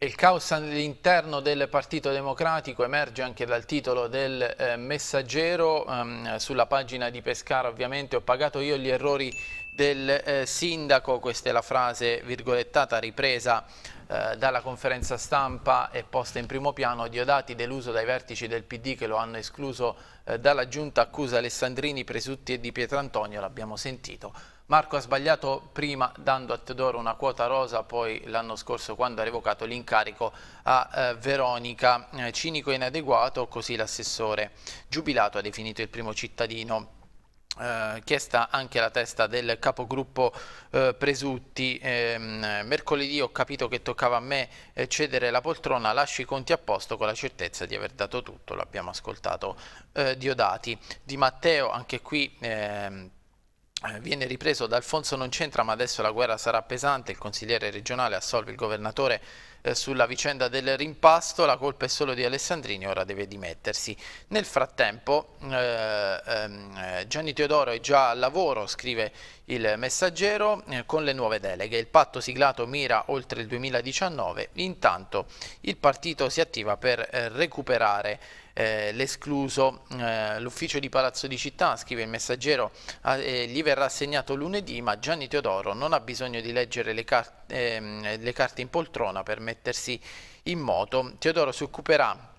A: Il caos all'interno del Partito Democratico emerge anche dal titolo del eh, messaggero um, sulla pagina di Pescara ovviamente ho pagato io gli errori del eh, sindaco, questa è la frase virgolettata ripresa eh, dalla conferenza stampa e posta in primo piano, Diodati deluso dai vertici del PD che lo hanno escluso eh, dalla giunta accusa Alessandrini, Presutti e Di Pietrantonio, l'abbiamo sentito. Marco ha sbagliato prima dando a Teodoro una quota rosa, poi l'anno scorso quando ha revocato l'incarico a eh, Veronica. Eh, cinico e inadeguato, così l'assessore giubilato ha definito il primo cittadino. Eh, che anche la testa del capogruppo eh, Presutti. Eh, mercoledì ho capito che toccava a me eh, cedere la poltrona, lascio i conti a posto con la certezza di aver dato tutto, l'abbiamo ascoltato eh, Diodati. Di Matteo, anche qui... Ehm, eh, viene ripreso da Alfonso non c'entra ma adesso la guerra sarà pesante, il consigliere regionale assolve il governatore eh, sulla vicenda del rimpasto, la colpa è solo di Alessandrini, ora deve dimettersi. Nel frattempo eh, ehm, eh, Gianni Teodoro è già al lavoro, scrive il messaggero, eh, con le nuove deleghe. Il patto siglato mira oltre il 2019, intanto il partito si attiva per recuperare eh, l'escluso eh, l'ufficio di Palazzo di Città, scrive il messaggero, ah, eh, gli verrà assegnato lunedì, ma Gianni Teodoro non ha bisogno di leggere le carte, ehm, le carte in poltrona per mettersi in moto. Teodoro si occuperà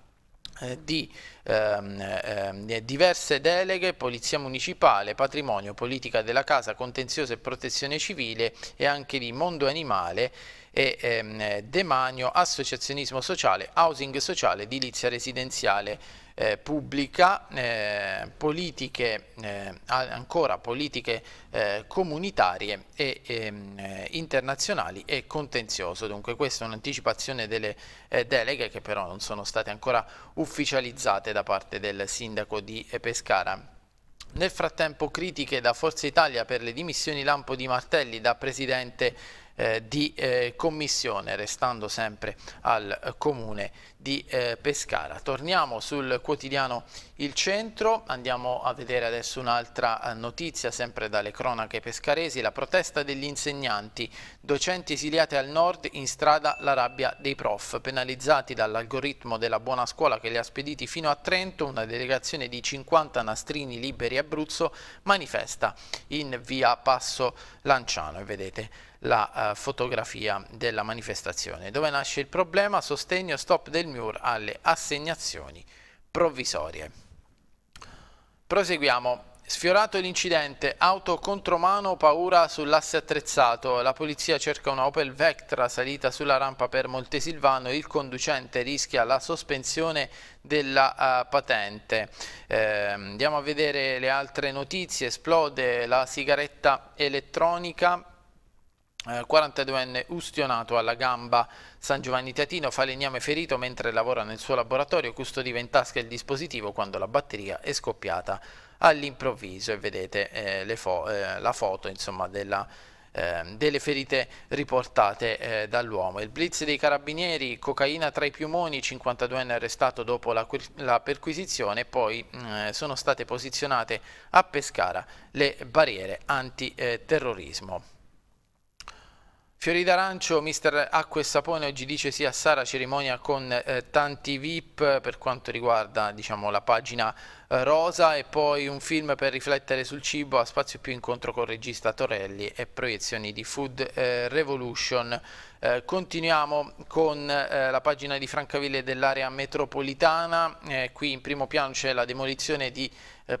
A: eh, di ehm, ehm, diverse deleghe, polizia municipale, patrimonio, politica della casa, contenzioso e protezione civile e anche di mondo animale e ehm, demanio, associazionismo sociale, housing sociale, edilizia residenziale eh, pubblica, eh, politiche, eh, ancora politiche eh, comunitarie e ehm, eh, internazionali e contenzioso. Dunque questa è un'anticipazione delle eh, deleghe che però non sono state ancora ufficializzate da parte del sindaco di Pescara. Nel frattempo critiche da Forza Italia per le dimissioni lampo di Martelli da presidente eh, di eh, commissione, restando sempre al eh, comune di eh, Pescara. Torniamo sul quotidiano Il Centro, andiamo a vedere adesso un'altra eh, notizia, sempre dalle cronache pescaresi, la protesta degli insegnanti, docenti esiliati al nord in strada la rabbia dei prof, penalizzati dall'algoritmo della buona scuola che li ha spediti fino a Trento, una delegazione di 50 nastrini liberi Abruzzo manifesta in via Passo Lanciano e vedete la eh, fotografia della manifestazione. Dove nasce il problema? Sostegno stop del MUR alle assegnazioni provvisorie. Proseguiamo. Sfiorato l'incidente, auto contromano, paura sull'asse attrezzato, la polizia cerca una Opel Vectra salita sulla rampa per Montesilvano, il conducente rischia la sospensione della uh, patente. Eh, andiamo a vedere le altre notizie, esplode la sigaretta elettronica 42enne eh, ustionato alla gamba San Giovanni Tatino, falegname ferito mentre lavora nel suo laboratorio, custodiva in tasca il dispositivo quando la batteria è scoppiata all'improvviso e vedete eh, fo eh, la foto insomma, della, eh, delle ferite riportate eh, dall'uomo. Il blitz dei carabinieri, cocaina tra i piumoni, 52enne arrestato dopo la, la perquisizione, poi mm, eh, sono state posizionate a Pescara le barriere antiterrorismo. Fiori d'arancio, mister Acqua e Sapone oggi dice sì a Sara, cerimonia con eh, tanti VIP per quanto riguarda diciamo, la pagina eh, rosa e poi un film per riflettere sul cibo, a spazio più incontro con il regista Torelli e proiezioni di Food eh, Revolution. Eh, continuiamo con eh, la pagina di Francaville dell'area metropolitana, eh, qui in primo piano c'è la demolizione di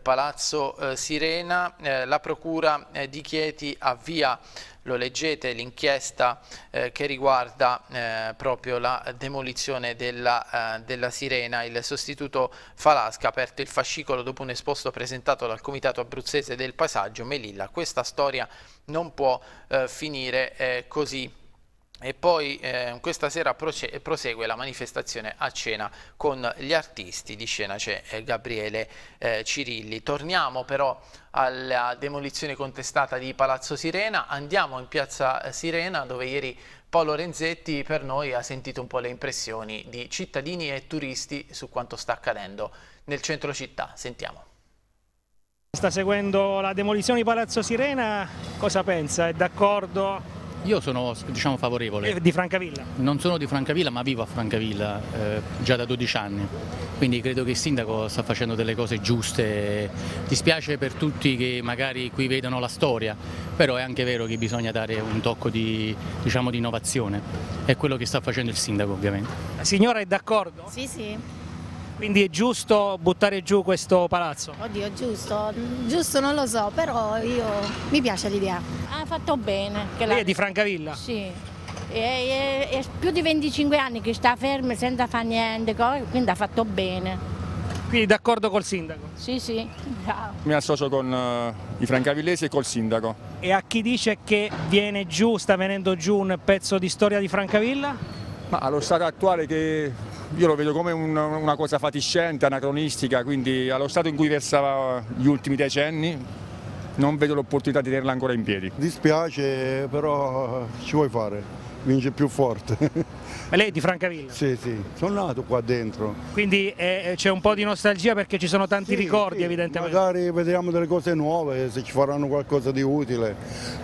A: Palazzo Sirena, la procura di Chieti avvia lo leggete, l'inchiesta eh, che riguarda eh, proprio la demolizione della, eh, della, sirena. Il sostituto Falasca ha aperto il fascicolo dopo un esposto presentato dal Comitato Abruzzese del Paesaggio Melilla. Questa storia non può eh, finire eh, così. E poi eh, questa sera prosegue la manifestazione a cena con gli artisti, di scena c'è eh, Gabriele eh, Cirilli. Torniamo però alla demolizione contestata di Palazzo Sirena, andiamo in piazza Sirena dove ieri Paolo Renzetti per noi ha sentito un po' le impressioni di cittadini e turisti su quanto sta accadendo nel centro città. Sentiamo.
B: Sta seguendo la demolizione di Palazzo Sirena, cosa pensa? È d'accordo?
A: Io sono diciamo, favorevole. E di Francavilla? Non sono di Francavilla ma vivo a Francavilla eh, già da 12 anni, quindi credo che il sindaco sta facendo delle cose giuste. Dispiace per tutti che magari qui vedano la storia, però è anche vero che bisogna dare un tocco di, diciamo, di innovazione. È quello che sta facendo il sindaco ovviamente. La
B: signora è d'accordo?
D: Sì, sì. Quindi è
B: giusto buttare giù questo palazzo?
D: Oddio, giusto, giusto non lo so, però io mi piace l'idea. Ha fatto bene. Che Lei è di Francavilla? Sì. È, è, è, più di 25 anni che sta fermo senza fare niente, quindi ha fatto
B: bene. Quindi d'accordo col sindaco? Sì, sì. Ciao. Mi associo con uh,
C: i francavillesi e col sindaco.
B: E a chi dice che viene giù, sta venendo giù un pezzo di storia di Francavilla? Ma allo stato attuale che io lo vedo come un, una
C: cosa fatiscente, anacronistica, quindi allo stato in cui versava gli ultimi decenni non vedo l'opportunità di tenerla ancora in piedi. Dispiace, però ci vuoi fare, vince più forte. Ma lei è di Francavilla? Sì, sì, sono nato qua dentro.
B: Quindi eh, eh, c'è un po' di nostalgia perché ci sono tanti sì, ricordi sì, evidentemente. Magari vedremo delle cose nuove,
C: se ci faranno qualcosa di utile,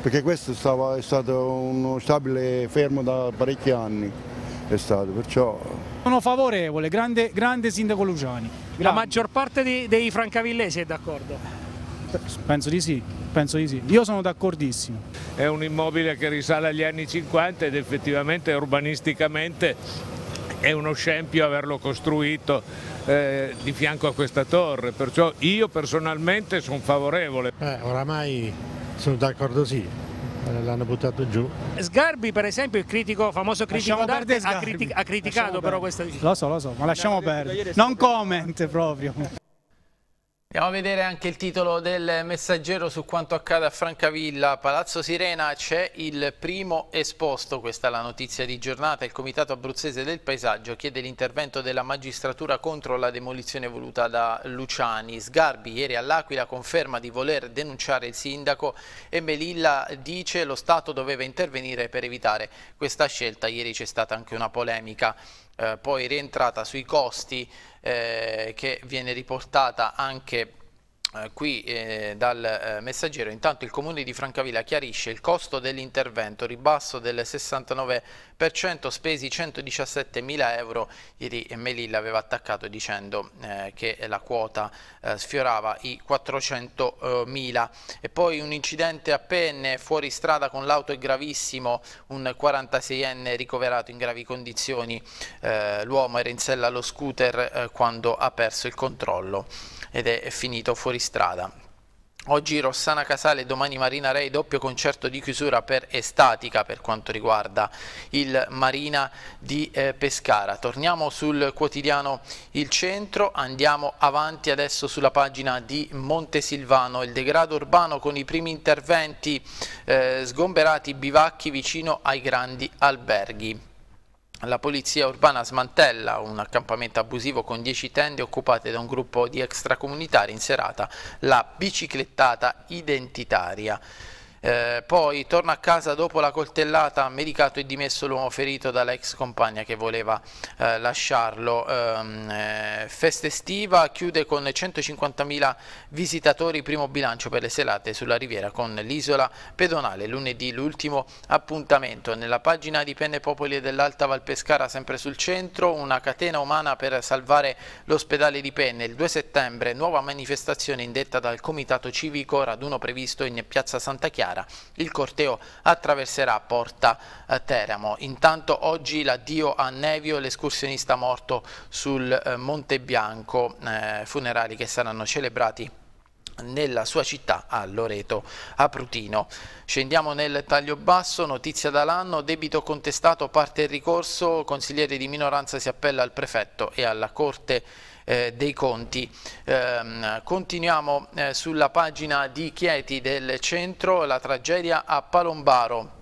C: perché questo stava, è stato uno stabile fermo da parecchi anni, è stato, perciò
A: sono favorevole, grande, grande
B: sindaco Luciani. Grande. La maggior parte di, dei francavillesi è d'accordo? Penso di sì, penso di sì. Io sono d'accordissimo. È un immobile che risale agli anni 50 ed effettivamente urbanisticamente è uno scempio averlo costruito eh, di fianco a questa torre, perciò io personalmente sono favorevole. Eh,
C: oramai sono d'accordo sì, eh, l'hanno buttato giù.
B: Sgarbi per esempio il critico, famoso critico d'arte ha, critic ha, criticato però questa Lo so, lo so, ma lasciamo perdere. Non comment proprio.
A: Andiamo a vedere anche il titolo del messaggero su quanto accade a Francavilla. Palazzo Sirena c'è il primo esposto, questa è la notizia di giornata. Il Comitato Abruzzese del Paesaggio chiede l'intervento della magistratura contro la demolizione voluta da Luciani. Sgarbi ieri all'Aquila conferma di voler denunciare il sindaco e Melilla dice lo Stato doveva intervenire per evitare questa scelta. Ieri c'è stata anche una polemica eh, poi rientrata sui costi eh, che viene riportata anche eh, qui eh, dal eh, messaggero intanto il comune di Francavilla chiarisce il costo dell'intervento ribasso del 69% spesi 117 mila euro ieri Melilla aveva attaccato dicendo eh, che la quota eh, sfiorava i 400 mila e poi un incidente a penne fuori strada con l'auto è gravissimo un 46enne ricoverato in gravi condizioni l'uomo era in sella allo scooter quando ha perso il controllo ed è finito fuori strada. Oggi Rossana Casale domani Marina Rei, doppio concerto di chiusura per Estatica per quanto riguarda il Marina di eh, Pescara. Torniamo sul quotidiano Il Centro, andiamo avanti adesso sulla pagina di Montesilvano, il degrado urbano con i primi interventi eh, sgomberati bivacchi vicino ai grandi alberghi. La polizia urbana smantella un accampamento abusivo con 10 tende occupate da un gruppo di extracomunitari in serata la biciclettata identitaria. Eh, poi torna a casa dopo la coltellata, medicato e dimesso l'uomo ferito dall'ex compagna che voleva eh, lasciarlo. Ehm, eh, festa estiva chiude con 150.000 visitatori, primo bilancio per le selate sulla riviera con l'isola pedonale. Lunedì l'ultimo appuntamento. Nella pagina di Penne Popoli dell'Alta Val Pescara, sempre sul centro, una catena umana per salvare l'ospedale di Penne. Il 2 settembre nuova manifestazione indetta dal Comitato Civico, raduno previsto in piazza Santa Chiara chiara. Il corteo attraverserà Porta eh, Teramo. Intanto oggi l'addio a Nevio, l'escursionista morto sul eh, Monte Bianco, eh, funerali che saranno celebrati nella sua città a Loreto Aprutino. Scendiamo nel taglio basso, notizia dall'anno, debito contestato, parte il ricorso, consigliere di minoranza si appella al prefetto e alla Corte eh, dei conti. Ehm, continuiamo eh, sulla pagina di Chieti del centro, la tragedia a Palombaro.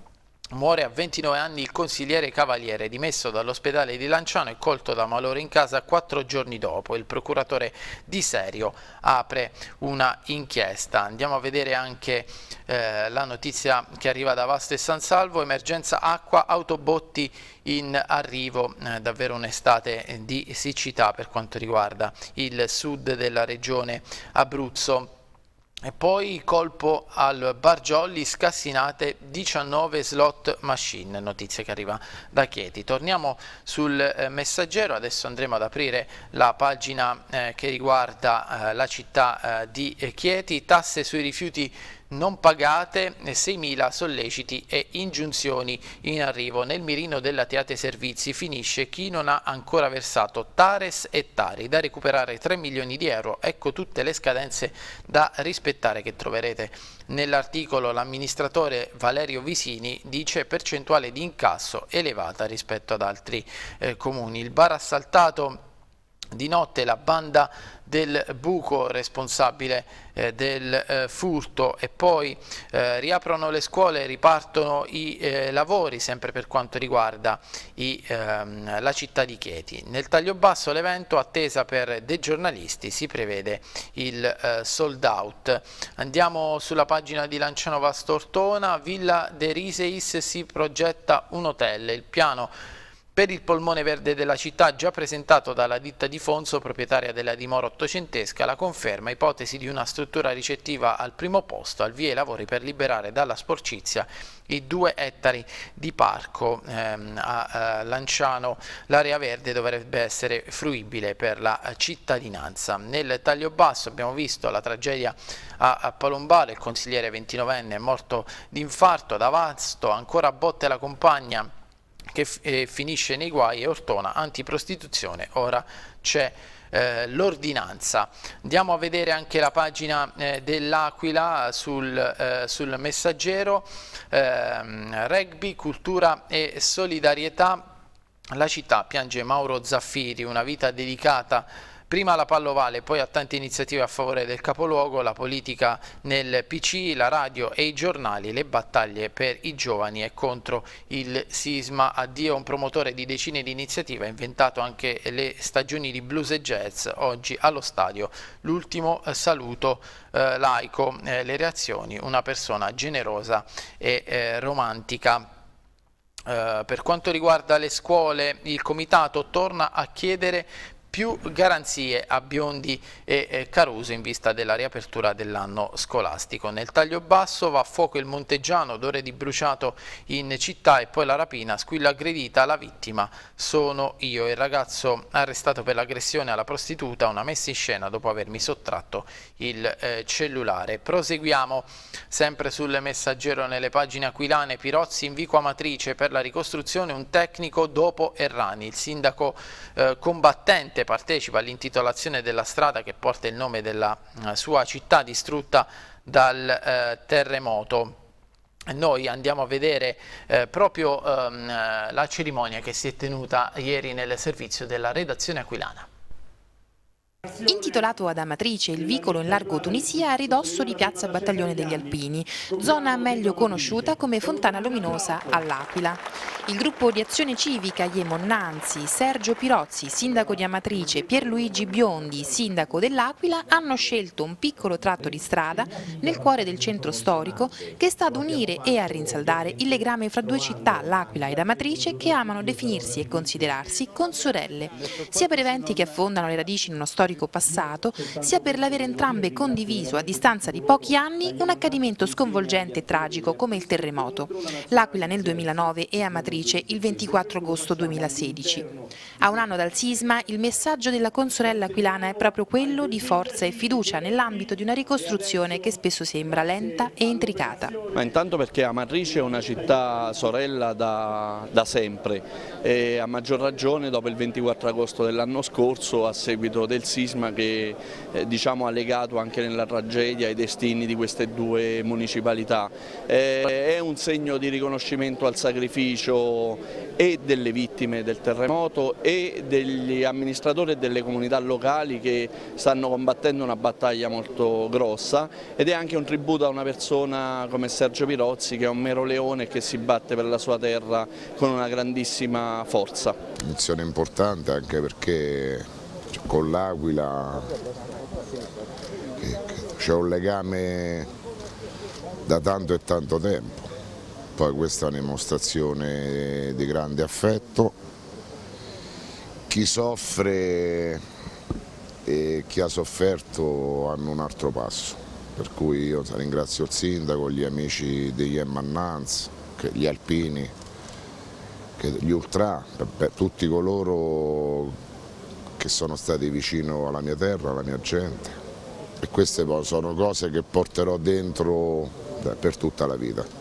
A: Muore a 29 anni il consigliere Cavaliere, dimesso dall'ospedale di Lanciano e colto da malore in casa quattro giorni dopo. Il procuratore Di Serio apre una inchiesta. Andiamo a vedere anche eh, la notizia che arriva da Vasto e San Salvo, emergenza acqua, autobotti in arrivo, eh, davvero un'estate eh, di siccità per quanto riguarda il sud della regione Abruzzo. E poi colpo al Bargiolli, scassinate 19 slot machine, notizia che arriva da Chieti. Torniamo sul eh, messaggero, adesso andremo ad aprire la pagina eh, che riguarda eh, la città eh, di eh, Chieti, tasse sui rifiuti non pagate 6.000 solleciti e ingiunzioni in arrivo. Nel mirino della Teate Servizi finisce chi non ha ancora versato Tares e Tari, da recuperare 3 milioni di euro. Ecco tutte le scadenze da rispettare che troverete. Nell'articolo l'amministratore Valerio Visini dice percentuale di incasso elevata rispetto ad altri eh, comuni. Il bar assaltato di notte la banda del buco responsabile eh, del eh, furto e poi eh, riaprono le scuole, ripartono i eh, lavori sempre per quanto riguarda i, ehm, la città di Chieti. Nel taglio basso l'evento attesa per dei giornalisti si prevede il eh, sold out. Andiamo sulla pagina di Lancianova Stortona, Villa De Riseis si progetta un hotel, il piano per il polmone verde della città già presentato dalla ditta di Fonso, proprietaria della dimora ottocentesca, la conferma ipotesi di una struttura ricettiva al primo posto, al via i lavori per liberare dalla sporcizia i due ettari di parco ehm, a, a, Lanciano. L'area verde dovrebbe essere fruibile per la cittadinanza. Nel taglio basso abbiamo visto la tragedia a, a Palombare, il consigliere 29enne è morto di infarto, ad Avasto, ancora a botte la compagna che eh, finisce nei guai e Ortona antiprostituzione, ora c'è eh, l'ordinanza. Andiamo a vedere anche la pagina eh, dell'Aquila sul, sul, messaggero, ehm, rugby, cultura e solidarietà, la città piange Mauro Zaffiri, una vita dedicata a prima la pallovale, poi a tante iniziative a favore del capoluogo, la politica nel PC, la radio e i giornali, le battaglie per i giovani e contro il sisma. Addio un promotore di decine di iniziative, ha inventato anche le stagioni di blues e jazz, oggi allo stadio. L'ultimo eh, saluto eh, laico, eh, le reazioni, una persona generosa e eh, romantica. Uh, per quanto riguarda le scuole, il comitato torna a chiedere più garanzie a Biondi e Caruso in vista della riapertura dell'anno scolastico. Nel taglio basso va a fuoco il Monteggiano, d'ore di bruciato in città e poi la rapina, squilla aggredita, la vittima sono io, il ragazzo arrestato per l'aggressione alla prostituta, una messa in scena dopo avermi sottratto il eh, cellulare. Proseguiamo sempre sul messaggero nelle pagine aquilane, Pirozzi in vico amatrice per la ricostruzione, un tecnico dopo Errani, il sindaco eh, combattente partecipa all'intitolazione della strada che porta il nome della eh, sua città distrutta dal eh, terremoto noi andiamo a vedere eh, proprio ehm, eh, la cerimonia che si è tenuta ieri nel servizio della redazione aquilana.
D: Intitolato ad Amatrice, il vicolo in largo Tunisia a ridosso di piazza Battaglione degli Alpini, zona meglio conosciuta come Fontana Luminosa all'Aquila. Il gruppo di azione civica Iemonnanzi, Sergio Pirozzi, sindaco di Amatrice, Pierluigi Biondi, sindaco dell'Aquila, hanno scelto un piccolo tratto di strada nel cuore del centro storico che sta ad unire e a rinsaldare il legame fra due città, l'Aquila ed Amatrice, che amano definirsi e considerarsi consorelle, sia per eventi che affondano le radici in uno storico storico passato, sia per l'avere entrambe condiviso a distanza di pochi anni un accadimento sconvolgente e tragico come il terremoto. L'Aquila nel 2009 e Amatrice il 24 agosto 2016. A un anno dal sisma il messaggio della consorella aquilana è proprio quello di forza e fiducia nell'ambito di una ricostruzione che spesso sembra lenta e intricata.
B: Ma intanto perché Amatrice è una città sorella da, da sempre e a maggior ragione dopo il 24 agosto dell'anno scorso a seguito del sisma sisma che eh, diciamo, ha legato anche nella tragedia i destini di queste due municipalità. Eh, è un segno di riconoscimento al sacrificio e delle vittime del terremoto e degli amministratori e delle comunità locali che stanno combattendo una battaglia molto grossa ed è anche un tributo a una persona come Sergio Pirozzi che è un mero leone che si batte per la sua terra con una grandissima forza.
C: Un'azione importante anche perché con l'Aquila, c'è un legame da tanto e tanto tempo, poi questa è una dimostrazione di grande affetto, chi soffre e chi ha sofferto hanno un altro passo, per cui io ringrazio il sindaco, gli amici degli Emmannanz, gli alpini, gli ultra, tutti coloro che che sono stati vicino alla mia terra, alla mia gente e queste sono cose che porterò dentro per tutta la vita.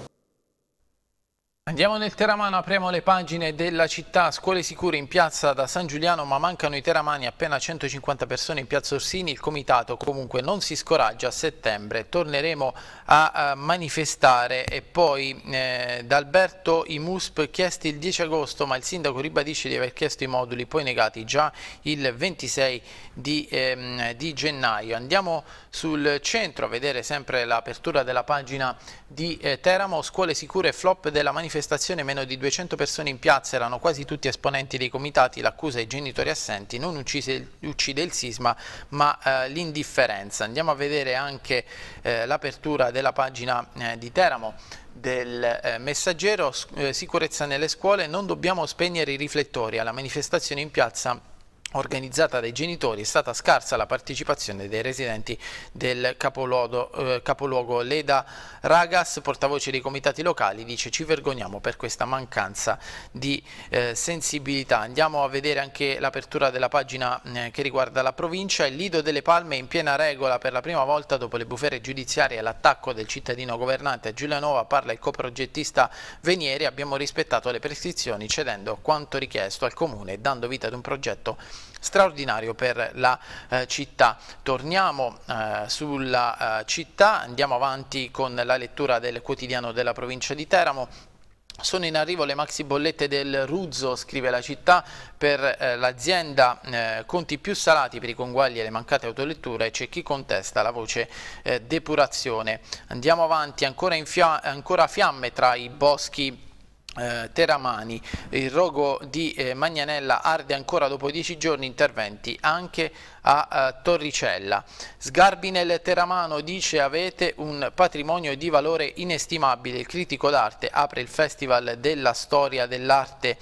A: Andiamo nel Teramano, apriamo le pagine della città, scuole sicure in piazza da San Giuliano, ma mancano i teramani, appena 150 persone in piazza Orsini, il comitato comunque non si scoraggia, a settembre torneremo a, eh, manifestare e poi eh, da Alberto i MUSP chiesti il 10 agosto, ma il sindaco ribadisce di aver chiesto i moduli, poi negati già il 26 agosto di, ehm, di gennaio. Andiamo sul centro a vedere sempre l'apertura della pagina di eh, Teramo, scuole sicure flop della manifestazione, meno di 200 persone in piazza, erano quasi tutti esponenti dei comitati, l'accusa ai genitori assenti, non uccise, uccide il sisma ma eh, l'indifferenza. Andiamo a vedere anche eh, l'apertura della pagina eh, di Teramo del eh, messaggero, eh, sicurezza nelle scuole, non dobbiamo spegnere i riflettori alla manifestazione in piazza organizzata dai genitori è stata scarsa la partecipazione dei residenti del eh, capoluogo, Leda Ragas, portavoce dei comitati locali, dice ci vergogniamo per questa mancanza di eh, sensibilità. Andiamo a vedere anche l'apertura della pagina eh, che riguarda la provincia, il Lido delle Palme in piena regola per la prima volta dopo le bufere giudiziarie e l'attacco del cittadino governante a Giulianova, parla il coprogettista Venieri, abbiamo rispettato le prescrizioni cedendo quanto richiesto al comune dando vita ad un progetto straordinario per la eh, città. Torniamo eh, sulla eh, città, andiamo avanti con la lettura del quotidiano della provincia di Teramo. Sono in arrivo le maxi bollette del Ruzzo, scrive la città, per eh, l'azienda eh, conti più salati per i conguagli e le mancate autoletture, c'è chi contesta la voce eh, depurazione. Andiamo avanti, ancora, ancora fiamme tra i boschi eh, Teramani, il rogo di eh, Magnanella arde ancora dopo dieci giorni interventi anche a eh, Torricella. Sgarbinel Teramano dice avete un patrimonio di valore inestimabile, il critico d'arte apre il Festival della Storia dell'Arte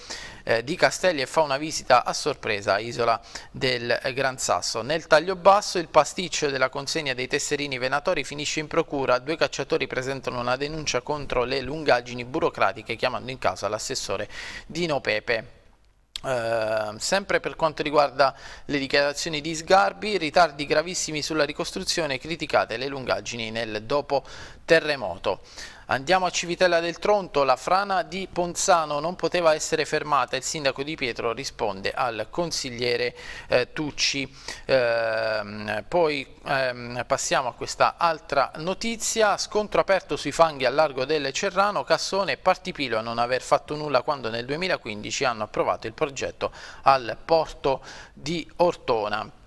A: eh, di Castelli e fa una visita a sorpresa a Isola del eh, Gran Sasso. Nel taglio basso il pasticcio della consegna dei tesserini venatori finisce in procura, due cacciatori presentano una denuncia contro le lungaggini burocratiche chiamando in causa l'assessore Dino Pepe. Eh, sempre per quanto riguarda le dichiarazioni di Sgarbi, ritardi gravissimi sulla ricostruzione, criticate le lungaggini nel dopo terremoto. Andiamo a Civitella del Tronto, la frana di Ponzano non poteva essere fermata, il sindaco Di Pietro risponde al consigliere eh, Tucci. Eh, poi eh, passiamo a questa altra notizia, scontro aperto sui fanghi al largo del Cerrano, Cassone e Partipilo a non aver fatto nulla quando nel 2015 hanno approvato il progetto al porto di Ortona.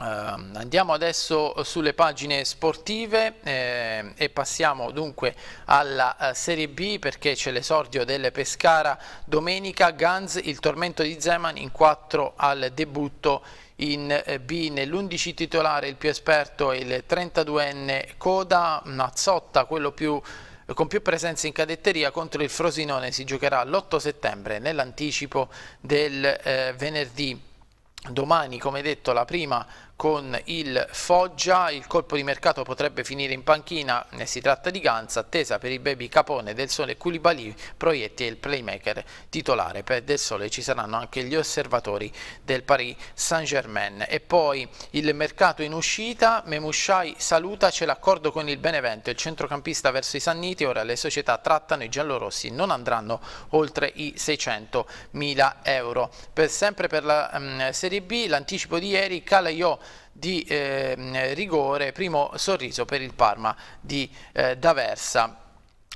A: Uh, andiamo adesso sulle pagine sportive eh, e passiamo dunque alla uh, Serie B perché c'è l'esordio del Pescara domenica, Gans, il tormento di Zeman in 4 al debutto in eh, B nell'11 titolare il più esperto è il 32enne Coda, Mazzotta quello più con più presenze in cadetteria contro il Frosinone si giocherà l'8 settembre nell'anticipo del eh, venerdì. Domani, come detto, la prima con il Foggia, il colpo di mercato potrebbe finire in panchina, ne si tratta di Ganza, attesa per il baby Capone, Del Sole e Koulibaly, Proietti e il playmaker titolare per Del Sole, ci saranno anche gli osservatori del Paris Saint Germain e poi il mercato in uscita, Memushai saluta, c'è l'accordo con il Benevento, il centrocampista verso i Sanniti, ora le società trattano i giallorossi, non andranno oltre i 600 mila euro. Per sempre per la um, Serie B, l'anticipo di ieri, Calaiò di eh, rigore, primo sorriso per il Parma di eh, D'Aversa.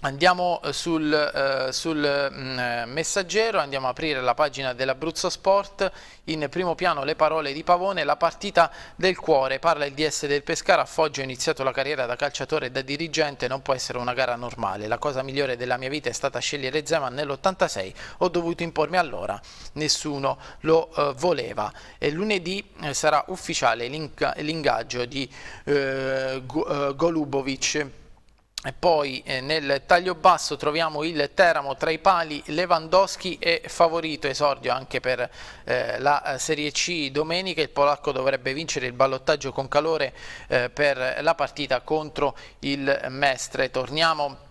A: Andiamo eh, sul, eh, sul mh, mm, eh, messaggero, andiamo a aprire la pagina dell'Abruzzo Sport, in primo piano le parole di Pavone, la partita del cuore, parla il DS del Pescara, a Foggio ho iniziato la carriera da calciatore e da dirigente, non può essere una gara normale, la cosa migliore della mia vita è stata scegliere Zeman nell'86, ho dovuto impormi allora, nessuno lo eh, voleva. E lunedì eh, sarà ufficiale l'ingaggio di Golubovic e poi eh, nel taglio basso troviamo il Teramo tra i pali, Lewandowski è favorito, esordio anche per eh, la eh, Serie C domenica, il polacco dovrebbe vincere il ballottaggio con calore eh, per la partita contro il Mestre. Torniamo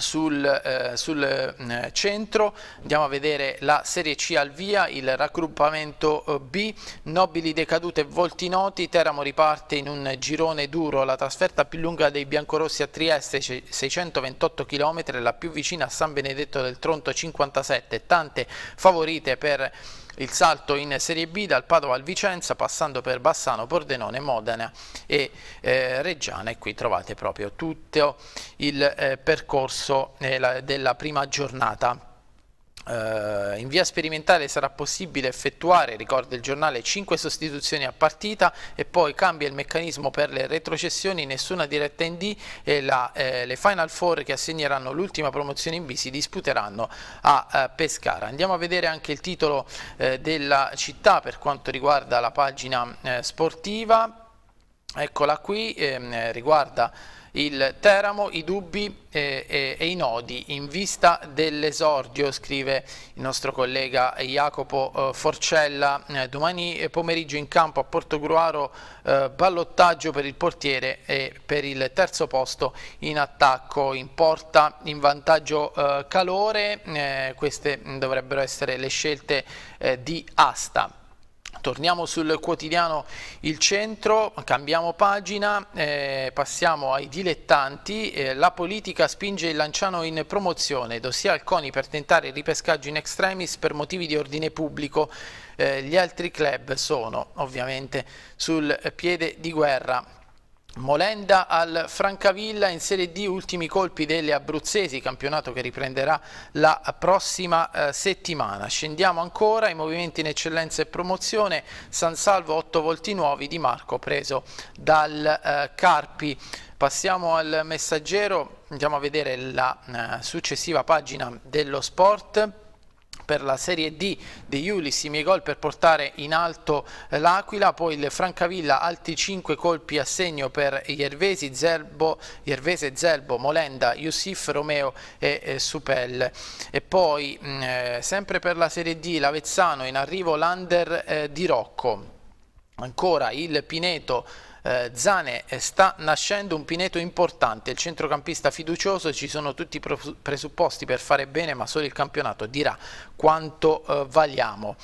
A: sul, eh, sul eh, centro andiamo a vedere la Serie C al via, il raggruppamento eh, B, Nobili decadute e volti noti, Teramo riparte in un girone duro, la trasferta più lunga dei biancorossi a Trieste 628 km, la più vicina a San Benedetto del Tronto 57, tante favorite per il salto in Serie B dal Padova al Vicenza passando per Bassano, Pordenone, Modena e eh, Reggiana e qui trovate proprio tutto il eh, percorso eh, la, della prima giornata Uh, in via sperimentale sarà possibile effettuare, ricorda il giornale, 5 sostituzioni a partita e poi cambia il meccanismo per le retrocessioni, nessuna diretta in D e la, eh, le Final Four che assegneranno l'ultima promozione in B si disputeranno a uh, Pescara. Andiamo a vedere anche il titolo eh, della città per quanto riguarda la pagina eh, sportiva, eccola qui, ehm, riguarda il Teramo, i dubbi e, eh, e, eh, e i nodi in vista dell'esordio, scrive il nostro collega Jacopo eh, Forcella, domani pomeriggio in campo a Portogruaro eh, ballottaggio per il portiere e per il terzo posto in attacco, in porta in vantaggio eh, calore, eh, queste dovrebbero essere le scelte di asta. Torniamo sul quotidiano Il Centro, cambiamo pagina, eh, passiamo ai dilettanti. Eh, la politica spinge il Lanciano in promozione, dossier al CONI per tentare il ripescaggio in extremis per motivi di ordine pubblico. Eh, gli altri club sono ovviamente sul piede di guerra. Molenda al Francavilla in Serie D, ultimi colpi delle abruzzesi, campionato che riprenderà la prossima eh, settimana. Scendiamo ancora, i movimenti in eccellenza e promozione, San Salvo 8 volti nuovi di Marco preso dal eh, Carpi. Passiamo al messaggero, andiamo a vedere la eh, successiva pagina dello sport per la Serie D di Iulis i miei gol per portare in alto eh, l'Aquila, poi il Francavilla alti 5 colpi a segno per Iervesi, Zerbo, Iervese, Zelbo, Molenda, Yusif, Romeo e Supel. E poi mm, eh, sempre per la Serie D l'Avezzano in arrivo l'Under eh, di Rocco, ancora il Pineto eh, Zane eh, sta nascendo un Pineto importante, il centrocampista fiducioso, ci sono tutti i presupposti per fare bene ma solo il campionato dirà quanto eh, valiamo.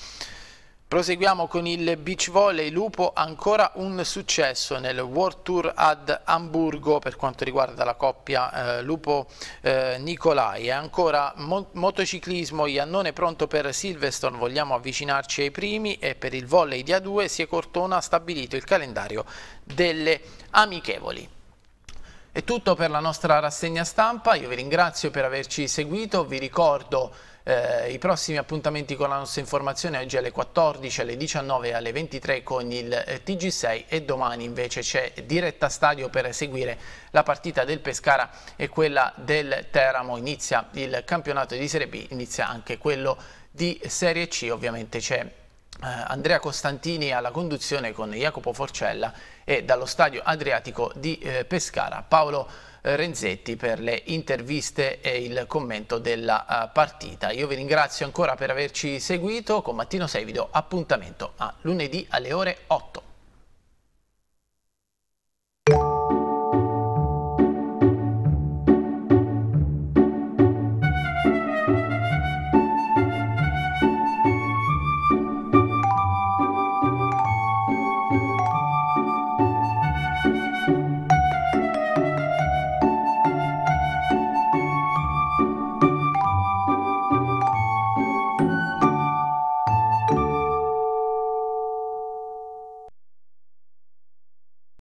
A: Proseguiamo con il beach volley Lupo, ancora un successo nel World Tour ad Hamburgo per quanto riguarda la coppia eh, Lupo-Nicolai eh, e ancora mo motociclismo Iannone pronto per Silverstone, vogliamo avvicinarci ai primi e per il volley di A2 si è Cortona stabilito il calendario delle amichevoli. È tutto per la nostra rassegna stampa, io vi ringrazio per averci seguito, vi ricordo eh, I prossimi appuntamenti con la nostra informazione oggi alle 14, alle 19 e alle 23 con il eh, TG6 e domani invece c'è diretta stadio per seguire la partita del Pescara e quella del Teramo. Inizia il campionato di Serie B, inizia anche quello di Serie C, ovviamente c'è eh, Andrea Costantini alla conduzione con Jacopo Forcella e dallo stadio Adriatico di eh, Pescara Paolo eh, Renzetti per le interviste e il commento della eh, partita. Io vi ringrazio ancora per averci seguito, con Mattino 6 vi do appuntamento a lunedì alle ore 8.